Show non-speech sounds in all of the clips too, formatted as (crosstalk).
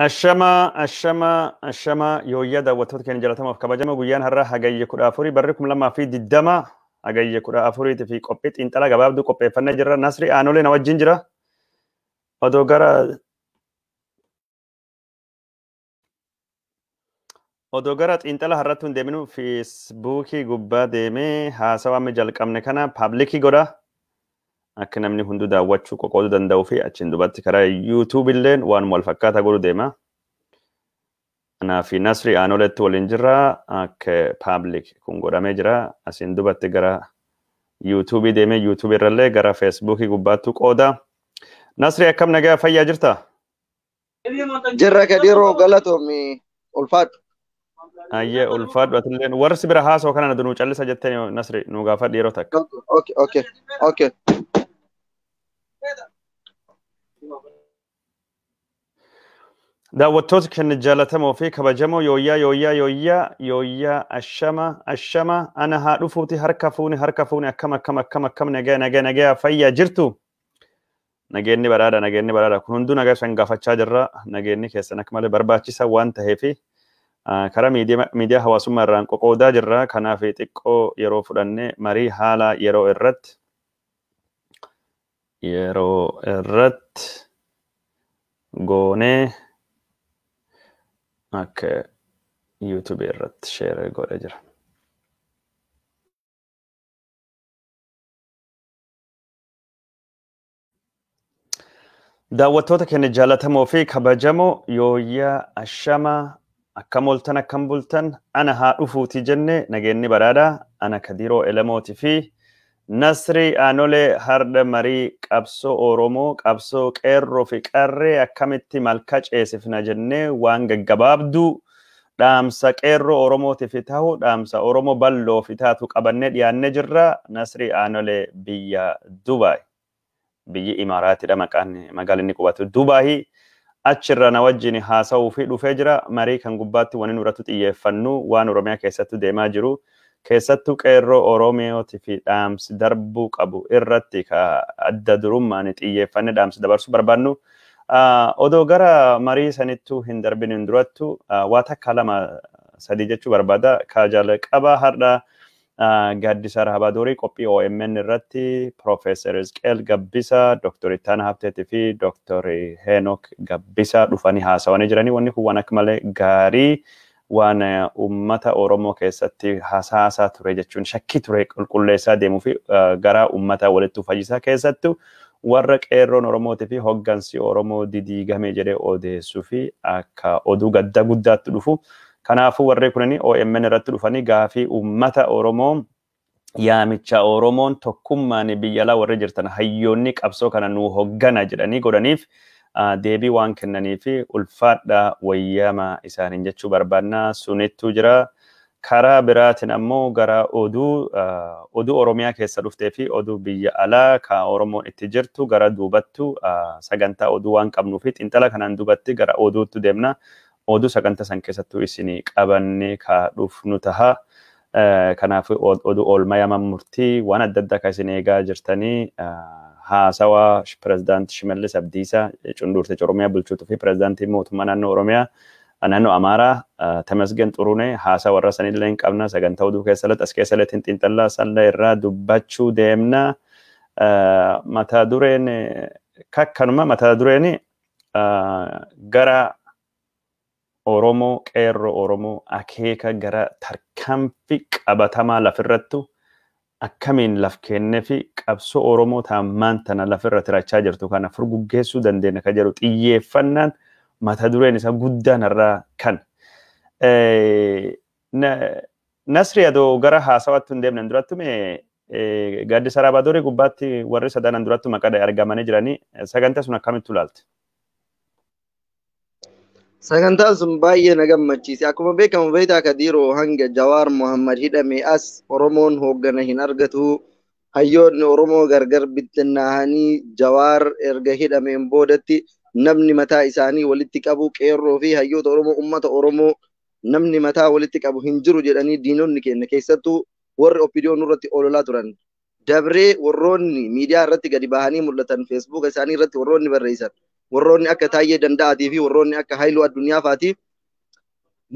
Ashama, Ashama, Ashama, yooyyada wantoota keenya jalatamaaf kabajama guyyaan har'aa hagayya kudha afurii barri kuma lamaa fi diddama hagayya kudha afuriitii fi qophii xiinxalaa gabaabduu qopheeffannee jirra. Nasri Aanolee na wajjin jira. Odoo gara Odoo gara xiinxala har'attuu hin deeminu feesbuukii gubbaa deemee haasawaa amma jalqabne kana paabliikii godha. akka namni hunduu daawwachuu qoqoodu danda'uu fi achiin duubatti karaa yuutuub illeen waanuma wal fakkaata godhu deema. Anaa Nasri Aanoletti waliin jirra. Akka paablik kun godhamee jira. Asiin duubatti gara yuutuubii deemee yuutuubii irrallee gara feesbuukii gubbaattu qooda. Nasri akkam nagaa fayyaa jirta? Jirra kadiroo galatoomi ulfaadhu. Ayyee ulfaadhu atilleen warri si bira haasoo kana na callisa jettee Nasri nu gaafadhu yeroo takka. Okay okay okay. داوتوت كن جالتم وفي كبجمو يويا يويا يويا يويا الشما الشما انا هادفوتي هركفوني هركفوني كما كما كما كم نجا نجا نجا فيا جرتو نجيني برادا نجيني برادا كنوندو نجا شنغافاتشا جرا نجيني كيسن اكمل برباچيسا وان تهفي karaa miidiyaa hawaasummaa irraan qoqoodaa jirra. Kanaaf xiqqoo yeroo fudhannee marii haala yeroo irratti yeroo irratti goonee akka yuutube irratti sheere godha jira. Daawwattoota keenya jaalatamoo fi kabajamoo yooyyaa ashamaa akkam oltan akkam bultan ana haa dhufuuti jenne nageenni baraadhaa ana kadiroo elamooti fi Nasrii Aanolee harda marii qabsoo Oromoo qabsoo qeerroo fi qarree akkamitti malka ceesifna jennee waan gaggabaabduu dhaamsa qeerroo Oromootiif ta'u dhaamsa Oromoo bal'oo fi taatu qabannee dhiyaannee jirra. Nasrii Aanolee biyya Dubaay biyyi Imaaraatidha maqaan magaalli inni qubatu Dubaay achirra na wajjin haasa'uu fi dhufee jira. Marii kan gubbaatti wanni uratu xiyyeeffannu waan Oromiyaa keessattu deemaa jiru. keessattuu qeerroo Oromiyootii fi dhaamsi darbuu qabu irratti adda durummaan xiyyeeffannee dhaamsi dabarsuu barbaadnu Odoo gara marii sanittuu hin darbiniin durattu waa takka lama sadii jechuu barbaada. Ka jalqaba har'a Gaaddisaa Rahabaa Durii qophii OMN irratti Piroofeesar Hizqeel Gabbisaa, Dooktor Ittaana Habteetii fi Dooktor Heenok Gabbisaa dhufanii haasawanii jiranii. Wanni kun waan akka malee gaarii waan uummata Oromoo keessatti hasaasaa ture jechuun shakkii ture qulqulleessaa deemuu fi gara uummata walitti fayyisaa keessattu warra qeerroon Oromootii fi hoggansi Oromoo didiigamee jedhee odeessuu fi akka oduu gadda guddaatti dhufu. Kanaafuu warri kunniin OMN irratti dhufanii gaafii uummata Oromoo yaamicha Oromoon tokkummaan biyya alaa warri jirtan hayyoonni qabsoo kana nuu hoggana jedhanii godhaniif. Ah, deebii waan kennanii fi ulfaadha wayyaama isaaniin jechuu barbaannaa sunittuu jira. Karaa biraatiin ammoo gara oduu ah, oduu Oromiyaa keessa dhuftee fi oduu biyya alaa kan Oromoon itti jirtu gara duubattu ah, sagantaa oduu waan qabnuu fi xiinxala kanaan duubatti gara oduutti deemna. Oduu sagantaa san keessattuu isin qabanne kan dhufnu taha. Eh, Kanaaf oduu oolmaa murtii waan adda addaa kan isin eegaa jirtanii haasawaa pirezidaantii Shimallis Abdiisaa cunduurticha Oromiyaa bulchuutii fi pirezidaantii mootummaa naannoo Oromiyaa naannoo Amaaraa Tamasgen Xuruunee haasaa warra sanii illee hin qabna sagantaa oduu keessa latti as keessa latti hin xinxallaa salla irraa dubbachuu deemna. Mata dureen kakkanuma mata dureen gara Oromoo qeerroo Oromoo akeeka gara tarkaanfii qabatamaa lafirrattu. akkamiin laf kennee fi qabsoo Oromoo taammaan tana lafarra tiraachaa jirtu kana furguggeessuu dandeenya kan xiyyeeffannaan mata dureen isaa guddaan irraa kan. Nasri gara haasawaatti hin deemne durattume gaaddisa Raabaadorii gubbaatti warri sadan durattu maqaa argamanii jiranii Saganta sun akkamitti ulaalti? sagan ta sun baye na gam macci sai kuma be kan baita ka diro hanga jawar muhammad hida me as oromon ho gana hin argatu hayyo ne oromo gargar bitna hani jawar erga hida me bodatti namni mata isani walitti qabu qero fi hayyo to oromo ummata oromo namni mata walitti qabu hin jiru jedani dinon ni ke ne kaysatu wor opinion urati olola turan dabre worroni media ratti gadi bahani mulatan facebook isani ratti worroni barreisat warroonni akka taayee danda'atii fi warroonni akka haayiluu addunyaa faati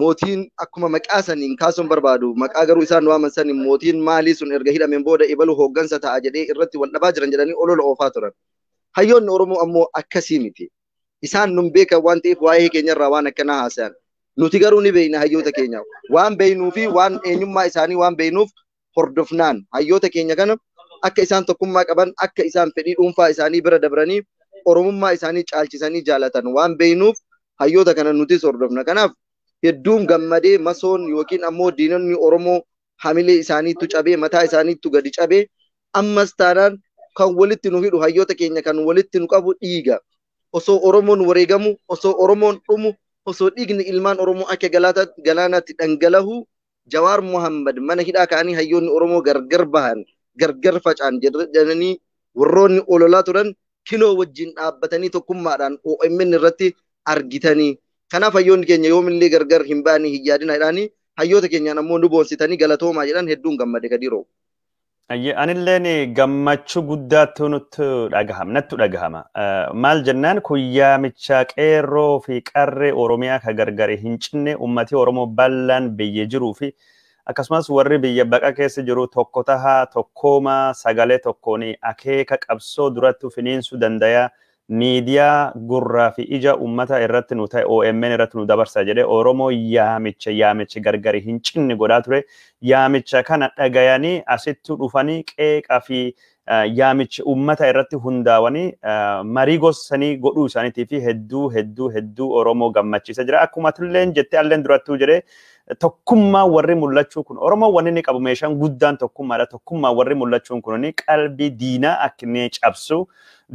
mootiin akkuma maqaa saniin kaasuun barbaadu maqaa garuu isaan waaman saniin mootiin maalii sun erga hidhameen booda ibalu hooggansa ta'a jedhee irratti wal dhabaa jiran jedhanii olola oofaa turan. Hayyoonni Oromoo ammoo akkasii miti. Isaan nun beekan waan ta'eef waa'ee keenyarraa waan akkanaa haasayan. Nuti garuu ni beekna hayyoota keenya. Waan beeknuu fi waan eenyummaa isaanii waan beeknuuf hordofnaan hayyoota keenya kana akka isaan tokkummaa qaban akka isaan fedhii dhuunfaa isaanii oromummaa isaanii caalchisanii jaalatan waan beeynuuf hayyoota kana nutis hordofna. Kanaaf hedduun gammadee masoon yookiin ammoo diinonni Oromoo hamilee isaaniittu cabee mataa isaaniittu gadi cabee ammas taanaan kan walitti nu hidhu hayyoota keenya kan walitti nu qabu dhiiga. Osoo Oromoon wareegamu, osoo Oromoon dhumu, osoo dhiigni ilmaan Oromoo akka galaanaatti dhangalahu Jawaar Muhammad mana hidhaa ka'anii hayyoonni Oromoo gargar bahan gargar facaan jedhanii warroonni ololaa turan kiloo wajjin dhaabbatanii tokkummaadhaan OMN irratti argitanii. Kanaaf hayyoonni keenya yoomillee gargar hin ba'anii hin yaadinaadhaani hayyoota keenyaan ammoo nu galatoomaa jedhan hedduun gammade gadi roobu. gammachuu guddaatti nutti dhagahama maal jennaan guyyaa michaa qeerroo fi qarree oromiyaa ka gargare hin cinne ummati oromoo bal'aan biyyee jiruu akkasumas warri biyya baqa keessa jiru tokko tahaa tokkooma sagalee tokkoon akeeka qabsoo duratti finiinsuu danda'a miidiyaa gurraa fi ija uummata irratti nu ta'e OMN irratti nu dabarsa jedhee Oromoo yaamicha yaamicha gargari hin cinni godhaa ture yaamicha kana dhagayanii asittu dhufanii qeeqaa fi yaamicha uummata irratti hundaawanii marii gossanii godhuu isaaniitii fi hedduu hedduu hedduu Oromoo gammachiisa jira akkuma tulleen jettee alleen durattuu jedhee tokkummaa warri mul'achuu kun Oromoo wanni inni qabu meeshaan guddaan tokkummaadha. Tokkummaa warri mul'achuun kun qalbii diinaa akka inni cabsu,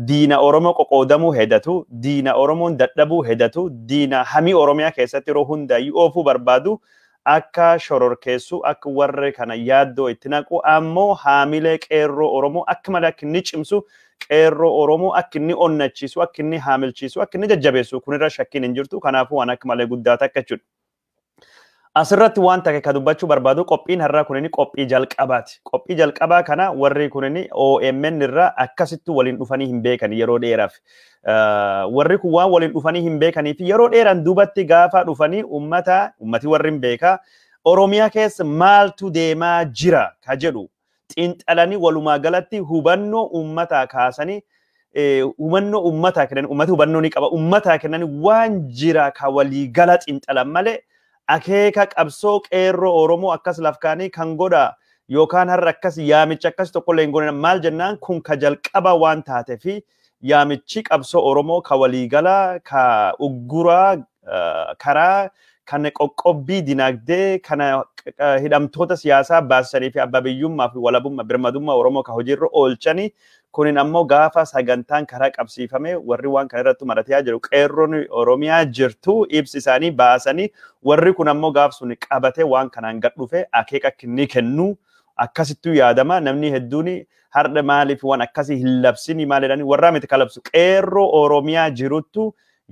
diina Oromoo qoqoodamuu hedatu, diina Oromoon dadhabuu hedatu, diina hamii Oromiyaa keessatti yeroo hundaayyuu oofuu barbaadu akka shororkeessu, akka warri kana yaaddoo itti naqu, ammoo haamilee qeerroo Oromoo akka malee akka inni cimsu, qeerroo Oromoo akka onnachiisu, akka haamilchiisu, akka jajjabeessu kunirra shakkiin hin jirtu. Kanaafuu waan akka malee guddaa takka jechuudha. Asirratti waan ta'e kan dubbachuu barbaadu qophiin har'aa kunin qophii jalqabaati. Qophii jalqabaa kana warri kunin OMN irraa akkasittu waliin dhufanii hin beekan yeroo dheeraaf. Warri kun waan waliin dhufanii hin beekanii fi yeroo dheeran duubatti gaafa dhufanii uummata uummatii warri hin beekaa Oromiyaa keessa maaltu deemaa jira ka jedhu xiinxalanii walumaa galatti hubannoo uummataa kaasanii hubannoo uummataa kennan uummati hubannoo ni qaba uummataa waan jira ka walii gala xiinxalan malee akeeka qabsoo qeerroo Oromoo akkas lafkaanii kan godha yookaan har'a akkas yaamichi akkas tokko leengoon maal jennaan kun ka jalqaba waan taate fi yaamichi qabsoo Oromoo ka waliigalaa ka ugguraa karaa kan qoqqobbii dinagdee kana hidhamtoota siyaasaa baasanii fi abbabiyyummaa fi walabummaa birmadummaa Oromoo ka hojiirra oolchanii kunin ammoo gaafa sagantaan karaa qabsiifame warri waan kana irratti marataa jiru qeerroon Oromiyaa jirtu ibsi isaanii baasanii warri kun ammoo gaaf sun qabate waan kanaan gad dhufe akeeka ni kennu akkasittuu yaadama namni hedduun har'a maaliif waan akkasii hin labsini maal jedhanii warra miti kalabsu qeerroo Oromiyaa jiruttu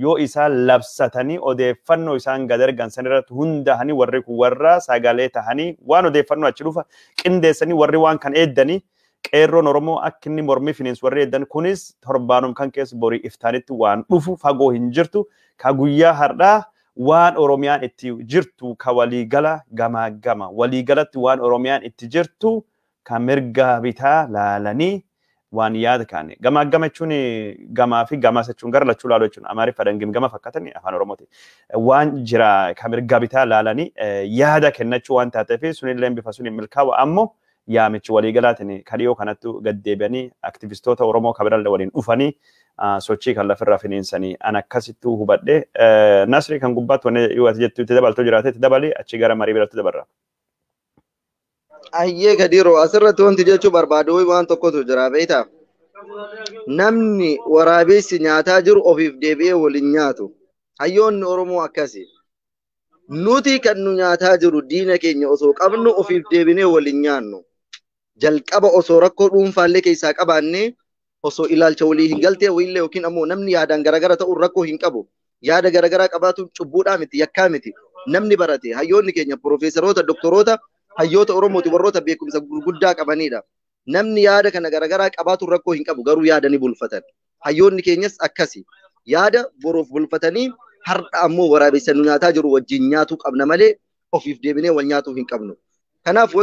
yoo isaan labsatanii odeeffannoo isaan gad argansan irratti hundaa'anii warri kun warra sagalee tahanii waan odeeffannoo achi dhufa qindeessanii warri waan kan eeddanii qeerroon Oromoo akka inni mormii fineensi warri eeddan kunis torbaanum kan keessa borii iftaanitti waan dhufu fagoo hin jirtu ka guyyaa har'aa waan Oromiyaan itti jirtu ka waliigala gamaa gama waliigalatti waan Oromiyaan itti jirtu ka mirgaa bitaa laalanii waan yaada kaane gamaa gama jechuun gamaa fi gamaas jechuun gara lachuu laalu jechuun amaariffaa dangiim gama fakkaatan afaan oromooti waan jira ka mirgaa bitaa laalanii yaada kennachuu waan taateef sunillee bifa suni milkaa'u ammoo yaamichi waliigalaatiin kadhiyoo kanatti gaddeebi'anii aktivistoota Oromoo kabiran waliin dhufanii sochii kan lafirraa finiinsanii an akkasittuu hubadhe nasrii kan gubbaatti wanne yoo ati jettu itti dabaltoo jiraate itti dabalee achi gara marii biratti dabarra. Ayyee gadiiroo asirratti wanti jechuu barbaadu waan tokkotu jira beektaa. Namni waraabessi nyaataa jiru ofiif deebi'ee waliin nyaatu. Hayyoonni Oromoo akkasi. Nuti kan nu nyaataa jiru diina keenya osoo qabnu ofiif deebinee waliin nyaannu. jalqaba osoo rakkoo dhuunfaallee keessaa qabaannee osoo ilaalcha walii hin galtee wayiillee yookiin ammoo namni yaadaan garagara ta'uun rakkoo hin qabu. Yaada garagaraa qabaatu cubbuudhaa miti, yakkaa miti. Namni hayyoonni keenya piroofeesaroota, doktoroota, hayyoota Oromooti warroota beekumsa gurguddaa qabanidha. Namni yaada kana garagaraa qabaatu rakkoo hin qabu garuu yaada ni bulfatan. Hayyoonni keenyas akkasi. Yaada boroof bulfatanii har'a ammoo waraabessanii nyaataa jiru wajjin nyaatu qabna malee ofiif deebinee wal nyaatuu hin qabnu. Kanaaf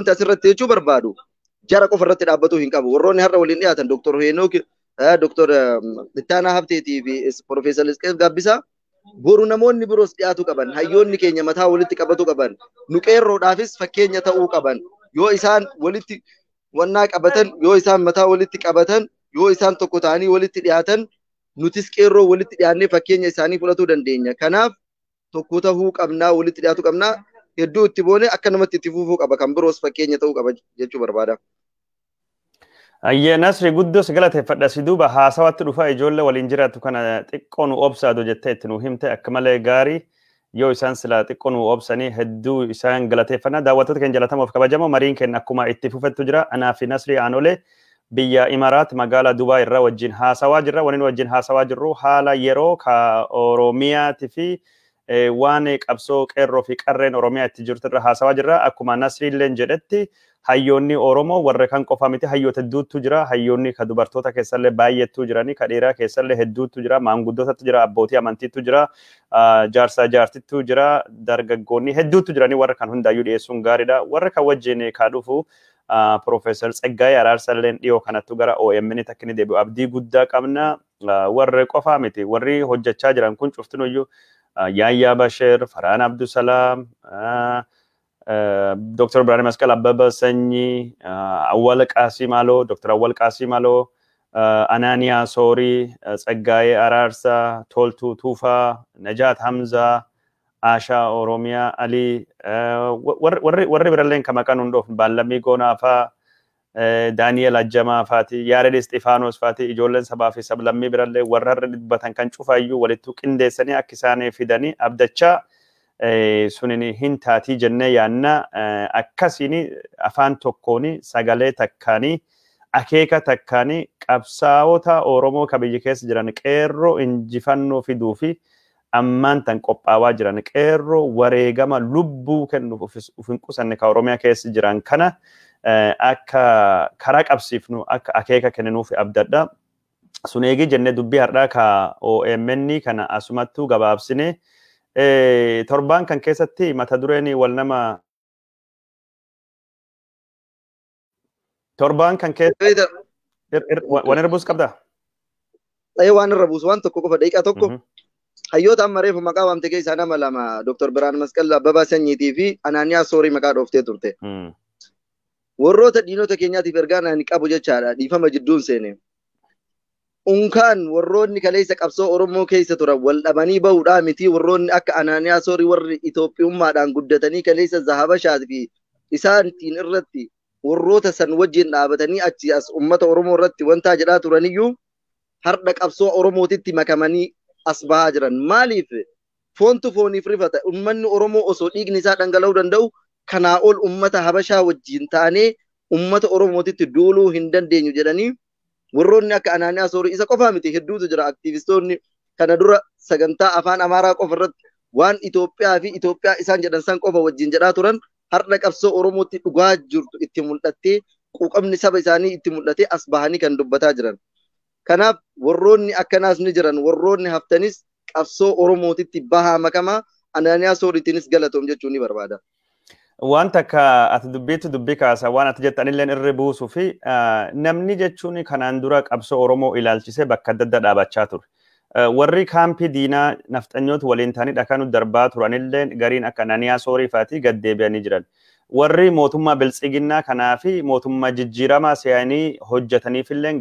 jechuu barbaadu jara qofa irratti dhaabbatuu hin qabu. Warroonni har'a waliin dhiyaatan Dr. Heenooki, eh, Dr. Ittaanaa eh, Hafteetii fi Profeesar boru namoonni biroos dhiyaatu qaban, hayyoonni keenya mataa walitti qabatu qaban, nu qeerroodhaafis fakkeenya ta'uu qaban. Yoo isaan walitti qabatan, yoo isaan mataa walitti qabatan, yoo isaan tokko ta'anii walitti dhiyaatan, nutis qeerroo walitti dhiyaannee fakkeenya isaanii fudhatuu dandeenya. Kanaaf tokko tahuu qabnaa, walitti dhiyaatu qabnaa. Hedduu itti boone akka namatti itti fufuu qaba. Kan biroos fakkeenya ta'uu qaba Ayyee Nasri guddoos galate fadhasi duuba haasawatti dhufa ijoollee waliin jiraatu kana xiqqoo nu obsaadu jettee itti nu himte akka malee gaarii yoo isaan sila xiqqoo nu obsanii hedduu isaan galateeffannaa daawwattoota keenya jaalatamoof kabajamoo mariin keenya akkuma itti fufettu jira anaa fi Nasri Aanolee biyya Imaraat magaalaa Dubaa irra wajjin haasawaa jirra waliin wajjin haasawaa jirru haala yeroo ka Oromiyaatii fi waan qabsoo qeerroo fi qarreen Oromiyaa itti jirtu irra haasawaa jirra akkuma Nasri illee jedhetti hayyoonni Oromoo warra kan qofa miti hayyoota hedduutu jira. Hayyoonni kan dubartoota keessallee baay'eetu jirani. Kan dhiiraa keessallee hedduutu jira. Maanguddootatu jira. Abbootii amantiitu jira. Jaarsaa jaartittu jira. Dargaggoonni hedduutu jirani warra kan hundaayyuu dhiyeessuun gaariidha. Warra kan wajjin kaa dhufu Profeesar Tsaggaayee Araarsalleen dhiyoo kanattu gara OMN takka ni deebi'u. Abdii guddaa qabna. Warri qofaa miti. Warri hojjechaa jiran kun cuftinuyyuu Yaayyaa Basheer, Faraan Abdusalaam. ዶክተር ብርሃነ መስቀል አበበ ሰኚ፣ አወለ ቃሲም አሎ፣ ዶክተር አወል ቃሲም አሎ፣ አናኒያ ሶሪ፣ ጸጋዬ አራርሳ፣ ቶልቱ ቱፋ፣ ነጃት ሀምዛ፣ አሻ ኦሮሚያ፣ አሊ ወሬ ብረለኝ ከመቀን ሁንዶፍ ባለሚ ጎናፋ፣ ዳንኤል አጀማ ፋቲ፣ ያሬድ እስጢፋኖስ ፋቲ፣ ijoolleen ሰባፊ ሰብለሚ ብረለ ወረር warra ከንጩፋዩ kan ቅንዴሰኒ አኪሳኔ ፊደኒ አብደቻ Eh, sunin hin taatii jennee yaanna eh, akkasiin afaan tokkoon sagalee takkaanii akeeka takkaanii qabsaa'ota Oromoo kabiji keessa jiran qeerroo injifannoo fiduufi fi ammaan tan qophaawaa jiran qeerroo wareegama lubbuu kennuuf of hin qusanne ka Oromiyaa keessa jiran kana eh, akka karaa qabsiifnu akka akeeka kenninuuf abdadha. Sun eegi jennee dubbii har'aa ka OMN kana asumattuu gabaabsinee torbaankan keessatti mata dureen wal nama torbaankan keessawan irra buusu qabdaa? Waan irra buusu waan tokko qofa dhiiqaa tokko. Hayyoota mhm. amma reefu maqaa waamte keessa nama lama Dr. Biraan Masqal Abbabaa Sanyiitii fi Anaaniyaa Soorii maqaa dhooftee turte. Hmm. Warroota diinota keenyaatiif ergaa naan qabu jechaadha. Dhiifama jidduun seenee. unkaan warroonni kaleessa qabsoo oromoo keessa turan wal dhabanii bahuudhaa miti warroonni akka anaaniyaa soorii warri Itoophiyummaadhaan guddatanii kaleessa zahabashaati fi isaantiin irratti warroota san wajjin dhaabatanii achi as ummata oromoo irratti wanta jedhaa turaniyyuu har'a qabsoo oromootitti makamanii as bahaa jiran maaliif foontu fooniif rifata ummanni oromoo osoo dhiigni isaa dhangala'uu danda'u kanaa ol ummata habashaa wajjin taanee ummata oromootitti duuluu hin dandeenyu jedhanii warroonni akka Anaaniyaa Soorii isa qofaa miti hedduutu jira aktiivistoonni kana dura sagantaa afaan Amaaraa qofa irratti waan Itoophiyaa fi Itoophiyaa isaan jedhan san qofa wajjin jedhaa turan har'a qabsoo Oromootti dhugaa jirtu itti mul'attee quuqamni saba isaanii itti mul'atee kan as bahanii kan dubbataa jiran. Kanaaf warroonni akkanaas ni jiran warroonni haftanis qabsoo Oromootitti bahaa makamaa Anaaniyaa Sooriitiinis galatoom jechuun ni barbaada. waan akka ati dubbiitti dubbii kaasa waan ati jettan illee irri buusuu fi namni jechuun kanaan dura qabsoo Oromoo ilaalchisee bakka adda addaa dhaabachaa ture. Warri kaampii diinaa nafxanyoota waliin ta'anii dhaqanu darbaa turanillee gariin akka Naniyaa Soorii fa'aatii jiran. Warri mootummaa biltsiginnaa kanaa fi mootummaa jijjiiramaa se'anii hojjetaniifillee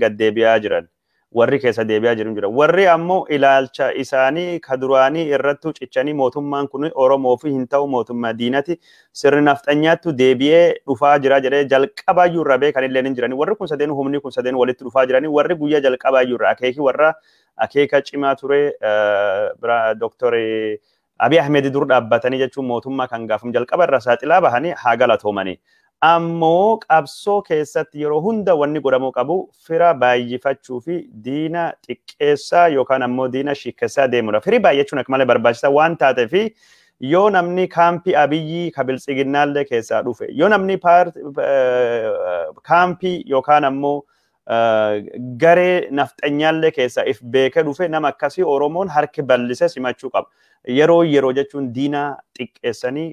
jiran. warri keessa deebi'aa jiru jira. Warri ammoo ilaalcha isaanii kaduraanii irratti cichanii mootummaan kun Oromoof hin ta'u mootummaa diinati sirri nafxanyaattu deebi'ee dhufaa jira jedhee jalqabaayyuu irra beekan illee hin jirani. Warri kun sadeen humni kun sadeen walitti dhufaa jirani. Warri guyyaa jalqabaayyuu irra akeekii warra akeeka cimaa ture Dr. Abiy Ahmed dur dhaabbatanii jechuun mootummaa kan gaafam jalqaba irra saaxilaa bahanii haa galatoomanii. ammoo qabsoo keessatti yeroo hunda wanni godhamuu qabu fira baay'ifachuu fi diina xiqqeessaa yookaan ammoo diina shikkessaa deemudha. Firii baay'achuun akka malee barbaachisaa waan taatee fi yoo namni kaampii abiyyii ka biltsiginnaallee keessaa dhufe yoo namni kaampii yookaan ammoo garee nafxanyaallee keessaa if beekee dhufe nama akkasii Oromoon harki bal'isee simachuu qaba. yeroo yeroo jechuun diinaa xiqqeessanii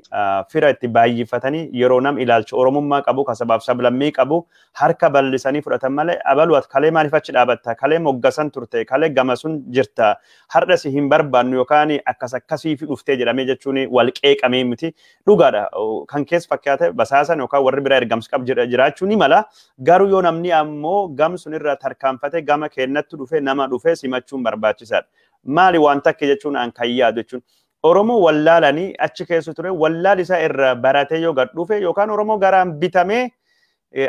fira itti baay'ifatanii yeroo nam ilaalcha oromummaa qabu kasabaaf sablammii qabu harka bal'isanii fudhatan malee abaluwaat kalee maaliif achi dhaabatta kalee moggasan turte kalee gamasun jirta har'a si hin barbaannu yookaan akkas akkasii fi dhuftee jedhamee jechuun walqeeqamee miti dhugaadha kan keessa fakkaate basaasan yookaan warri biraa ergamsi qabu jiraachuu ni mala garuu yoo namni ammoo gam sunirra tarkaanfate gama kennatti dhufe nama dhufe simachuun barbaachisaadha. maali waan takka jechuun aan yaadu jechuun Oromoo wallaalanii achi keessa ture wallaal isaa irraa baratee yoo gad dhufe yookaan Oromoo garaan bitamee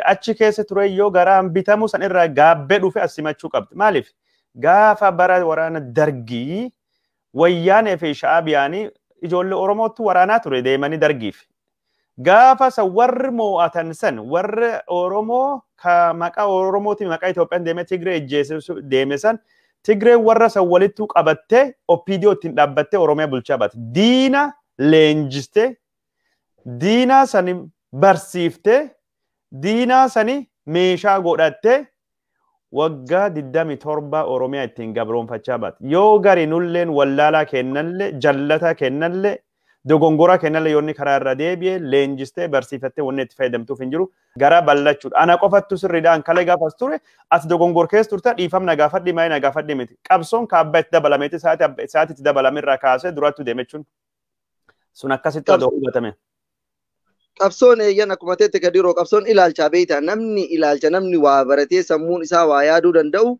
achi keessa ture yoo garaan bitamu san irraa gaabbee dhufe as simachuu qabdi. Maaliif gaafa bara waraana dargii wayyaanee fi shaabiyaanii ijoollee Oromootti waraanaa ture deemanii dargiif. Gaafa san warri moo'atan san warri Oromoo ka maqaa Oromootiin maqaa Itoophiyaan deemee Tigree ejjeesuu deeme san Tigreen warra san walitti qabattee OPDO ittiin dhaabbattee Oromiyaa bulchaa baate. Diina leenjistee, diinaa sani barsiiftee, diinaa sani meeshaa godhattee waggaa 27 Oromiyaa ittiin gabroonfachaa baate. Yoo gari nulleen wallaalaa kennallee, jallataa kennallee dogongoraa kennaa yoonni karaa irra deebi'e leenjistee barsiifattee wanni itti fayyadamtuuf hin jiru gara ballachuudha. Ana qofattu sirriidha kale gaafas ture as dogongor keessa turte dhiifamna gaafadhi maayii na gaafadhi miti qabsoon kaabba itti dabalame isaati itti dabalame irraa kaasee duratti deemechuun sun akkasitti adoo hubatame. qabsoon eeyyan akkuma ta'etti gadiroo qabsoon ilaalchaa beektaa namni ilaalcha namni waa baratee sammuun isaa waa yaaduu danda'u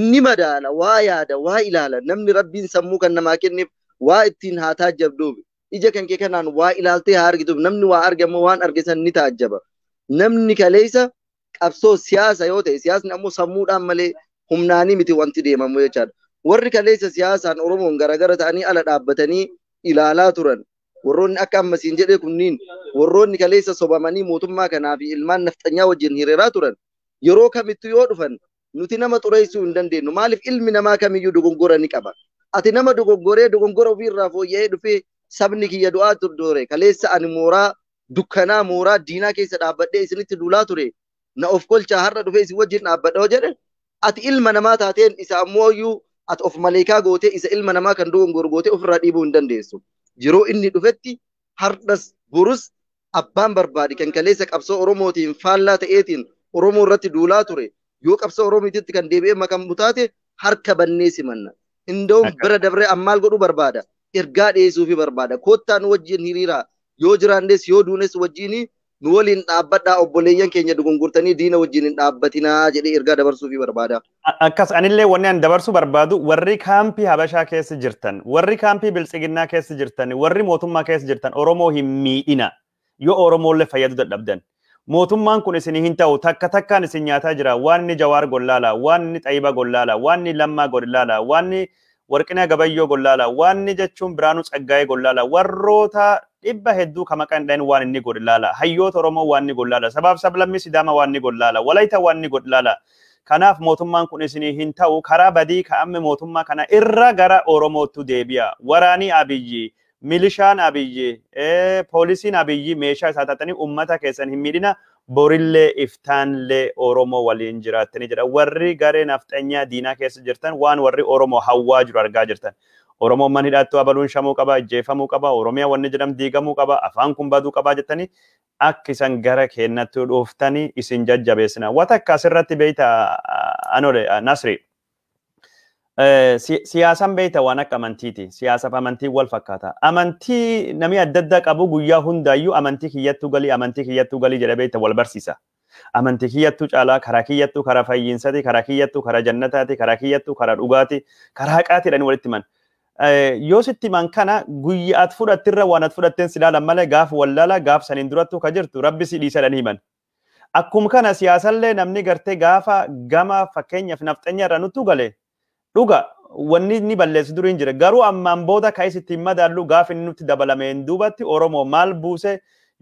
inni madaala waa yaada waa ilaala namni rabbiin sammuu kan namaa kenneef waa ittiin haa taajabduubi ija kan kee kanaan waa ilaaltee haa argituuf namni waa argamu waan argisan ni taajjaba. Namni kaleessa qabsoo siyaasa yoo ta'e siyaasni ammoo sammuudhaan malee humnaanii miti wanti deemamu jechaadha. Warri kaleessa siyaasaan Oromoon garaagara ta'anii ala dhaabbatanii ilaalaa turan warroonni akka ammasiin jedhee kunniin warroonni kaleessa sobamanii mootummaa kanaa fi ilmaan nafxanyaa wajjin hiriiraa turan yeroo kamittu yoo dhufan nuti nama xureessuu hin dandeenyu maaliif ilmi namaa kamiyyuu dogongorani ni qaba ati nama dogongore dogongora ofiirraa fooyya'ee dhufee sabni kiyya du'aa turdoore kaleessa ani mooraa dukkanaa mooraa diinaa keessa dhaabbadhee isinitti duulaa ture na of kolchaa har'a dhufee isin wajjin dhaabbadha jedhe ati ilma namaa taateen isa ammoo at of maleekaa gootee isa ilma namaa kan dogongooru gootee ofirraa dhiibuu hin dandeessu. Yeroo inni dhufetti hardhas burus abbaan barbaade kan kaleessa qabsoo Oromootiin faallaa ta'eetiin Oromoo irratti duulaa ture yoo qabsoo Oromootiitti kan deebi'ee makan mutaate harka bannee simanna. Indoon bira dabree ammaal godhuu barbaada. ergaa dhiyeessuufi barbaada. Kottaa nu wajjin hiriira. Yoo jiraannes yoo duunes wajjin nu waliin dhaabbadhaa obboleeyyan keenya dugungurtanii diina wajjin hin dhaabbatinaa jedhee ergaa dabarsuufi barbaada. Akkas anillee wanni an dabarsuu barbaadu warri kaampii Habashaa keessa jirtan, warri kaampii Biltsiginnaa keessa jirtan, warri mootummaa keessa jirtan Oromoo hin miidhina. Yoo Oromoolle fayyadu dadhabdan. Mootummaan kun isin hin ta'u takka takkaan isin nyaataa jira. Waan inni Jawaar Gollaala, waan inni Xayiba Gollaala, waan Lammaa Gollaala, waan ወርቅነ ገበዮ ጎላላ ዋን ጀቹን ብራኑ ጸጋይ ጎላላ ወሮታ ዲባ ሄዱ ከመቀን ደን ዋን ኒ ጎላላ ሀዮ ተሮሞ ዋን ጎላላ ሰባብ ሰብለሚ ሲዳማ ዋን ጎላላ ወላይታ ዋን ጎላላ ከናፍ ሞቱማን ኩን ሲኒ ሂንታው ከራ በዲ ከአም ሞቱማ ከነ ኢራ ጋራ ኦሮሞ ቱ ዴቢያ ወራኒ አብይ ሚሊሻን አብይ ፖሊሲን አብይ ሜሻ ሳታጠኒ ኡመታ ከሰን ሂሚዲና borillee iftaanlee Oromoo waliin jiraattanii jedha. Warri gareen afxanyaa diinaa keessa jirtan waan warri Oromoo hawwaa jiru argaa jirtan. Oromoon manni hidhattuu abaluun shamuu qaba, jeefamuu qaba, Oromiyaa wanni jedhamu diigamuu qaba, afaan kun baduu qaba jettanii akka isan gara kennatti dhuuftanii isin jajjabeessina. Wata akkas irratti beeyta Anole Nasri. siyaasaan beektaa waan akka amantiiti. Siyaasaaf amantii wal fakkaata. Amantii namni adda addaa qabu guyyaa hundaayyuu amantii kiyyattuu galii amantii kiyyattuu galii jedha beektaa wal barsiisa. Amantii kiyyattuu caalaa karaa kiyyattuu karaa fayyiinsaati, karaa kiyyattuu karaa jannataati, karaa kiyyattuu karaa dhugaati, karaa haqaati jedhanii walitti himan. Yoo sitti himan kana guyyaa at fudhattirra waan at fudhatteen si ilaalan malee gaaf wallaala gaaf saniin durattuu ka jirtu rabbi si dhiisa jedhanii himan. Akkuma kana siyaasallee namni gartee gaafa gama fakkeenyaaf nafxanya irraa nuttu galee dhuga wanni ni balleessu dur hin jire garuu ammaan booda kaisitti hin madaallu gaaf inni nutti dabalameen duubatti oromoo maal buuse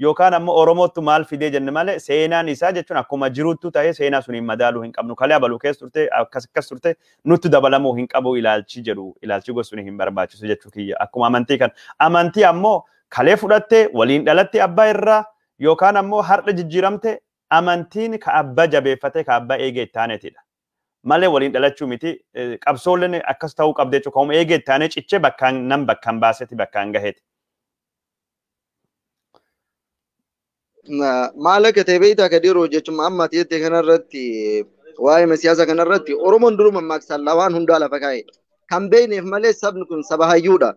yookaan ammoo oromootti maal fidee jenne malee seenaan isaa jechuun akkuma jiruuttu ta'ee seenaa sun hin madaaluu hin qabnu kalee abaluu keessa turte akkas akkas turte nutti dabalamuu hin qabu ilaalchi jedhu ilaalchi gosuun hin barbaachisu jechuu kiyya akkuma amantii kan amantii ammoo kalee fudhatte waliin dhalatte abbaa irraa yookaan ammoo har'a jijjiiramte amantiin ka abbaa jabeeffate ka abbaa eegee ittaanetidha. malee waliin dhalachuu miti qabsoolleen akkas ta'uu qabdee jechuudha. Ka'uma eegee taanee cichee bakkaan nam bakkaan baaseeti bakkaan gaheeti. Maala kateebeetaa kadiroo jechuun amma teettee kanarratti waa'ee siyaasa kanarratti Oromoon duruma maaksan lawaan hundaa lafa kaa'edha. Kan beekneef malee sabni kun saba hayyuudha.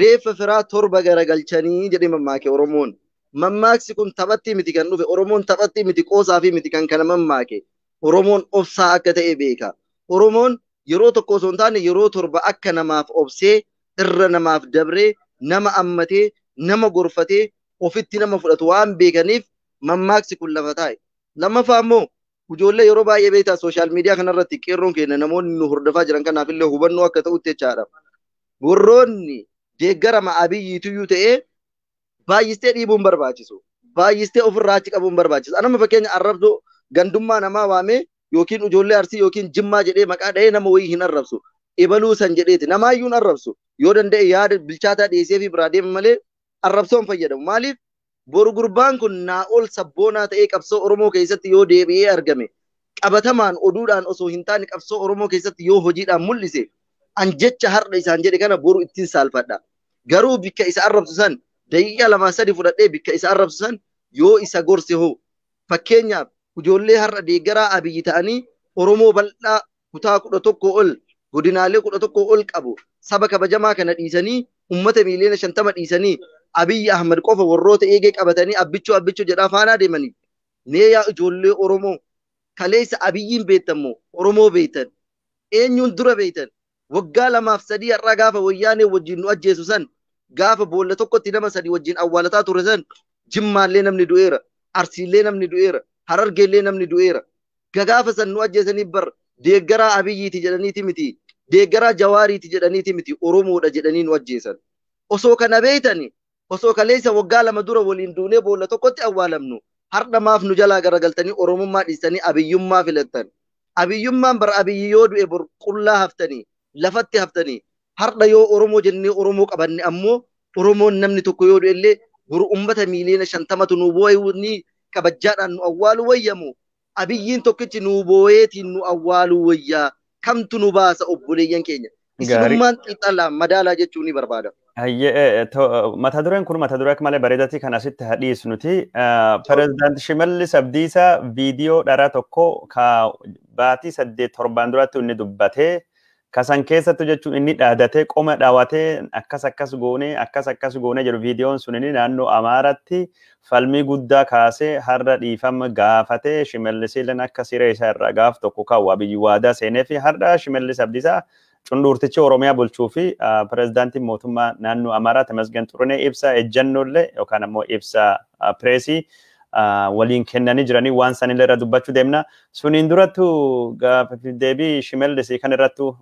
Reeffa firaa torba garagalchanii jedhee mammaake Oromoon. Mammaaksi kun taphattii miti kan dhufe Oromoon taphattii miti qoosaa fi miti kan kana mammaake. Oromoon obsaa akka ta'e beeka. Oromoon yeroo tokko osoo hin taane yeroo torba akka namaaf obsee irra namaaf dabree nama ammatee nama gorfatee ofitti nama fudhatu waan beekaniif mammaaksi kun lafa taa'e. Lammaffaa immoo ijoollee yeroo baay'ee beektaa sooshaal miidiyaa kanarratti qeerroon kenna namoonni nu hordofaa jiran kanaaf illee hubannoo akka ta'utti jechaadha. Warroonni deeggarama abiyyiitiyyuu ta'ee baay'istee dhiibuun barbaachisu. Baay'istee ofirraa achi qabuun barbaachisu. Anuma fakkeenya arrabsoo gandummaa namaa waamee yookiin ijoollee arsii yookiin jimmaa jedhee maqaa dha'ee nama wayii hin arrabsu ibaluu san jedheeti Namaayyuu hin arrabsu yoo danda'e yaada bilchaataa dhiyeessee fi biraa deema malee arrabsoon fayyadamu maaliif boru gurbaan kun naa ol sabboonaa ta'ee qabsoo oromoo keessatti yoo deebi'ee argame qabatamaan oduudhaan osoo hin taane qabsoo oromoo keessatti yoo hojiidhaan mul'ise jecha har'a isaan jedhe kana boru ittiin saalfadha garuu bikka isa arrabsu san daqiiqaa lamaa sadi fudhadhee bikka isa arrabsu san yoo isa gorse hoo fakkeenyaaf ijoollee har'a deeggaraa abiyyi ta'anii Oromoo bal'aa kutaa kudha tokko ol godinaalee kudha tokko ol qabu saba kabajamaa kana dhiisanii uummata miiliyoona shantama dhiisanii abiyyi ahmed qofa warroota eegee qabatanii abbichuu abbichuu jedhaa faanaa deemanii mee yaa ijoollee Oromoo kaleessa abiyyiin beettammo Oromoo beektan eenyuun dura beektan waggaa lamaaf sadii har'aa gaafa wayyaanee wajjiin nu ajjeesu san gaafa boolla tokkotti nama sadii wajjiin awwaalataa ture san jimmaallee namni du'eera arsiillee namni du'eera harargee illee namni du'eera. Gagaafa san nu ajjeesanii bar deeggaraa abiyyiiti jedhaniiti miti. Deeggaraa jawaariiti jedhaniiti miti. Oromoodha jedhanii nu ajjeesan. Osoo kana beeytani osoo kaleessa waggaa lama dura waliin duunee boolla tokkotti awwaalamnu. Hardhamaaf nu jalaa garagaltanii Oromummaa dhiisanii abiyyummaa filattan. Abiyyummaan bar abiyyi yoo du'e bor qullaa haftanii lafatti haftanii hardha yoo Oromoo jennee Oromoo qabanne ammoo Oromoon namni tokko yoo du'e illee bor uummata miiliyoona shantamatu nu boo'e ni kabajjaadhaan nu awwaalu wayyamu abiyyiin tokkichi nu booyeetiin nu awwaalu wayyaa kamtu nu baasa obboleeyyan keenya. Isinummaan xixiqqaan madaalaa jechuun ni barbaada. mata dureen kun mata duree akka malee bareedatii kan asitti hadhiisnuti. Pireezidaant Shimallis Abdiisaa viidiyoo dharaa tokko baatii saddeet torbaan duratti inni dubbatee kasan keessattu jechuun inni dhaadatee qoma dhaawatee akkas akkas goonee akkas akkas goonee jedhu viidiyoon sun inni naannoo Amaaratti falmii guddaa kaasee har'a dhiifama gaafatee Shimallis Ileen akka siree isaa irraa gaaf tokko kaawwa biyyi waadaa seenee fi har'a Shimallis Abdiisaa cunduurtichi Oromiyaa bulchuu fi pirezidaantiin mootummaa naannoo Amaaraa Tamasgen Xurunee ibsa ejjannollee yookaan immoo ibsa pireesii waliin kennanii jiranii waan san illee irra dubbachuu deemna. Suniin duratu gaafa deebii shimallis kan irrattu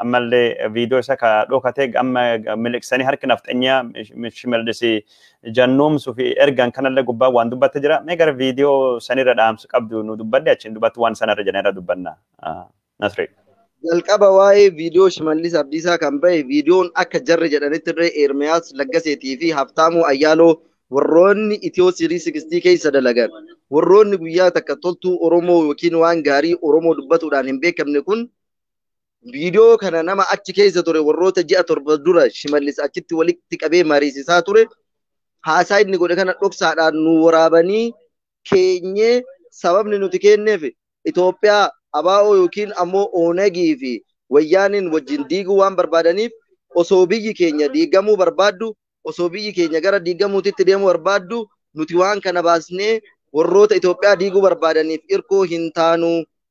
ammallee viidiyoo isa ka dhokatee amma miliqsanii harki harkinaaf xeenyaa shimallis jannoomsuu fi ergaan kanallee gubbaa waan dubbattee jira. Mee gara viidiyoo sanirra dhaamsu qabdu nu dubbadde achiin dubbattu waan sanarra jiran irra dubbanna. Nasri. Jalqaba waa'ee viidiyoo shimallis abdiisaa kan bahe viidiyoon akka jarri jedhanitti irree Eermiyaas Laggaseetii fi Haftaamuu Ayyaaloo warroonni itiyoo sirii sigistii keessa dalagan warroonni guyyaa takka toltuu Oromoo yookiin waan gaarii Oromoo dubbatuudhaan hin beekamne kun viidiyoo kana nama achi keessa ture warroota ji'a torba dura shimallis achitti walitti qabee mariisisaa ture haasaa inni godhe kana dhoksaadhaan nu waraabanii keenyee sababni nuti kenneef Itoophiyaa abaa'oo yookiin ammoo Oonagii fi wayyaaniin wajjin diiguu waan barbaadaniif osoo biyyi keenya diigamuu barbaaddu Osobii biyyi keenya gara diigamuutitti deemu barbaaddu nuti waan kana baasnee warroota Itoophiyaa diiguu barbaadaniif irkoo hin taanu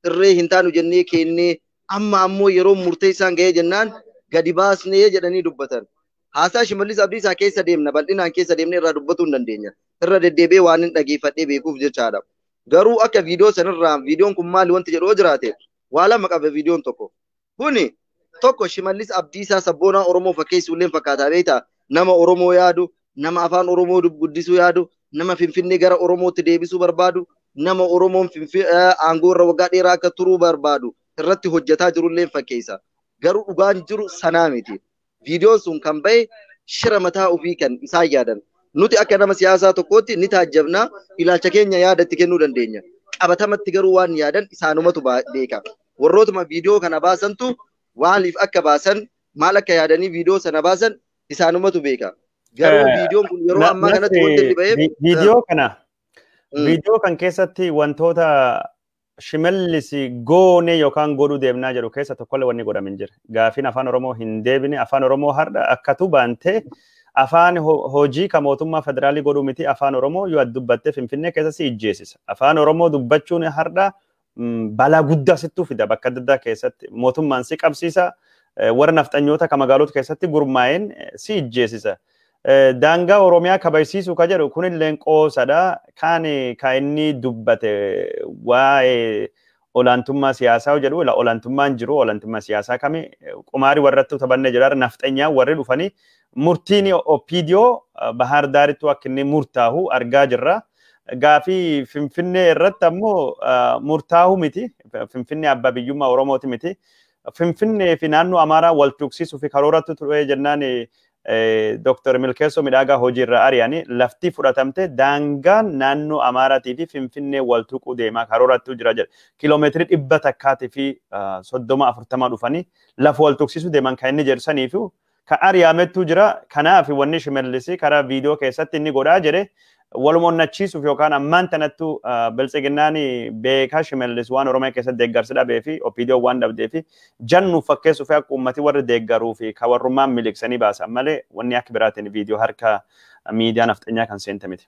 irree hin taanu jennee keennee amma ammoo yeroo murtee isaan ga'ee jennaan gadi baasnee jedhanii dubbatan. Haasaa Shimallis Abdiisaa keessa deemna bal'inaan keessa deemnee irraa dubbatuu hin dandeenya. Irra deddeebi'ee waan hin dhageeffadhee beekuuf jechaadha. Garuu akka viidiyoo sanarraa viidiyoon kun maali wanti jedhu jiraate waa lama qaba viidiyoon tokko. Kuni tokko Shimallis Abdiisaa sabboonaa Oromoo fakkeessu fakkaataa beektaa nama Oromoo yaadu, nama afaan Oromoo guddisuu yaadu, nama Finfinnee gara Oromootti deebisuu barbaadu, nama Oromoon eh, aangoo irra waggaa dheeraa akka turuu barbaadu irratti hojjetaa jirullee fakkeessa. Garuu dhugaan jiru sanaa miti. Viidiyoon sun kan ba'e shira mataa ofii kan isaan yaadan. Nuti akka nama siyaasaa tokkootti ni taajabnaa ilaalcha keenya yaada itti kennuu dandeenya. Qabatamatti garuu waan yaadan isaanumatu beeka. Warrootuma viidiyoo kana baasantu waaliif akka baasan maal akka yaadanii viidiyoo sana baasan isaanumatu beeka. beka viidiyoon kun yeroo ammaa kanatti wanti inni ba'eef. Viidiyoo kan keessatti wantoota Shimallis goone yookaan godhuu deemnaa jedhu keessa tokkollee wanni godhame hin jira. Gaafiin afaan Oromoo hin deebine afaan Oromoo har'a akkatu baantee afaan hojii kan mootummaa federaalii godhuu miti afaan Oromoo yoo dubbattee Finfinnee keessatti ijjeessisa. Afaan Oromoo dubbachuun har'a balaa guddaa sittuu fida bakka adda addaa keessatti mootummaan si Eh, warra nafxanyoota ka magaalota keessatti gurmaa'een eh, si ijjeessisa. Eh, daangaa Oromiyaa kabajsiisuu ka jedhu kunillee qoosadha. Kaan kan inni dubbate waa'ee olaantummaa siyaasaa jedhu olaantummaan jiru olaantummaa siyaasaa kami qumaari warrattuu taphanne jedhaa nafxanyaa warri dhufanii murtiin opiidiyoo bahaar daarittuu akka inni murtaahu argaa jirra. Gaafii Finfinnee irratti ammoo murtaa'u miti. Finfinnee abbaa biyyummaa Oromooti miti. Finfinnee fi naannoo Amaaraa wal tuqsiisu fi karooratti turee jennaan Dr. Milkeessoo Midhaagaa hojiirra ari'anii lafti fudhatamte daangaan naannoo Amaaraatii fi Finfinnee wal tuquu deemaa karooratti jira jedha. Kiloomeetirii dhibba takkaatii fi soddoma afurtama dhufanii lafa wal tuqsiisuu deeman kan inni jedhsaniif kan ari'amettu jira. Kanaaf wanni shimallisii karaa viidiyoo keessatti inni godhaa jedhee walumonnachisuuf yookaan ammaan tanattu biltsiginnaani beekaa shimallis waan oromiyaa keessatti deeggarsi dhabee fi opiidiyoo waan dhabdee fi jannu fakkeessuuf akka ummati warri deeggaruu fi ka warrummaan miliksanii baasan malee wanni akka biraatiin viidiyoo harka miidiyaan afxanyaa kan seenta miti.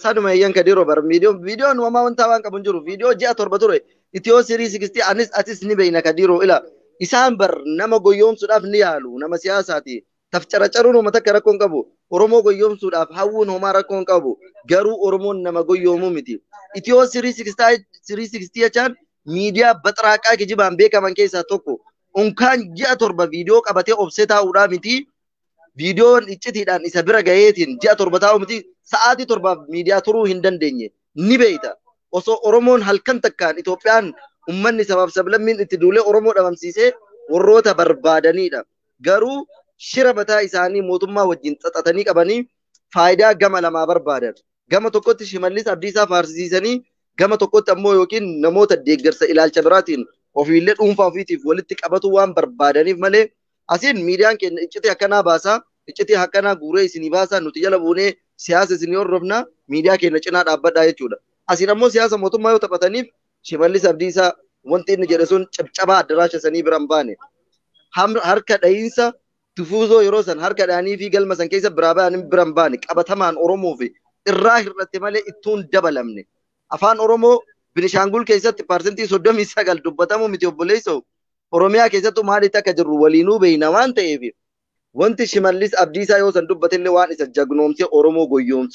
Saduma iyyan ka diroo bar viidiyoon viidiyoon wamaa wanta waan qabu hin jiru viidiyoo ji'a torba ture itiyoo sirii sigistii anis atis ni beeyna ka diroo ila isaan bar nama goyoomsuudhaaf ni yaalu nama siyaasaati. tafcaracaruun uummata akka rakkoon qabu Oromoo goyoomsuudhaaf hawwuun homaa rakkoon qabu garuu Oromoon nama goyoomuu miti. Itiyoo sirii sikstii jechaan miidiyaa baxaraaqaa kijibaan beekaman keessaa tokko unkaan ji'a torba viidiyoo qabatee obsee taa'uudhaa miti. Viidiyoon iccitiidhaan isa bira ga'eetiin ji'a torba taa'u miti sa'aatii torbaaf miidiyaa turuu hin dandeenye ni beeyta. Osoo Oromoon halkan takkaan Itoophiyaan ummanni sabaaf sablammiin itti duulee Oromoo dhabamsiisee warroota barbaadaniidha. Garuu shira mataa isaanii mootummaa wajjin xaxatanii qabanii faayidaa gama lamaa barbaadan. Gama tokkotti shimallis abdiisaa faarsisiisanii gama tokkotti ammoo yookiin namoota deeggarsa ilaalcha biraatiin ofiillee dhuunfaa ofiitiif walitti qabatu waan barbaadaniif malee asiin miidiyaan keenya iccitii akkanaa baasaa iccitii akkanaa guuree isinii baasaa nuti jala buunee siyaasa isinii horrofnaa miidiyaa keenya cinaa dhaabbadhaa jechuudha. Asiin ammoo siyaasa mootummaa yoo taphataniif shimallis abdiisaa wanti inni jedhe sun cabcabaa addaraasha sanii تفوزو يروسن هركا داني في قال مثلا برابان برامبانك ابا تمان اورومو في الراه الرتمالي اتون دبل امني افان اورومو بنشانغول كيسة بارسنتي سودو ميسا قال دبتامو ميتيو بوليسو اوروميا كيسة تو مالي تاكا جرو ولينو بي وانت شمال ليس ابديسا يوسن دبتين لوان اسا جاغنوم سي اورومو غيوم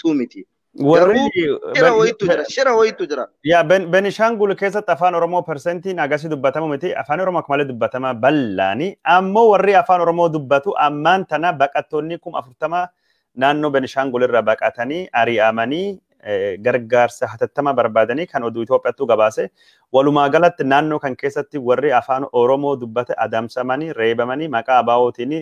shira wayitu jira. Yaa Benishangul keessatti afaan Oromoo parsentiin agasii dubbatamu miti afaan Oromoo akka malee dubbatama bal'aani ammoo warri afaan Oromoo dubbatu ammaan tana baqattoonni kuma afurtama naannoo Benishangul irra baqatanii ari'amanii gargaarsa hatattama barbaadanii kan oduu Itoophiyaattu gabaase Walumaa galatti naannoo kan keessatti warri afaan Oromoo dubbate adamsamanii reebamanii maqaa abaa'ootiin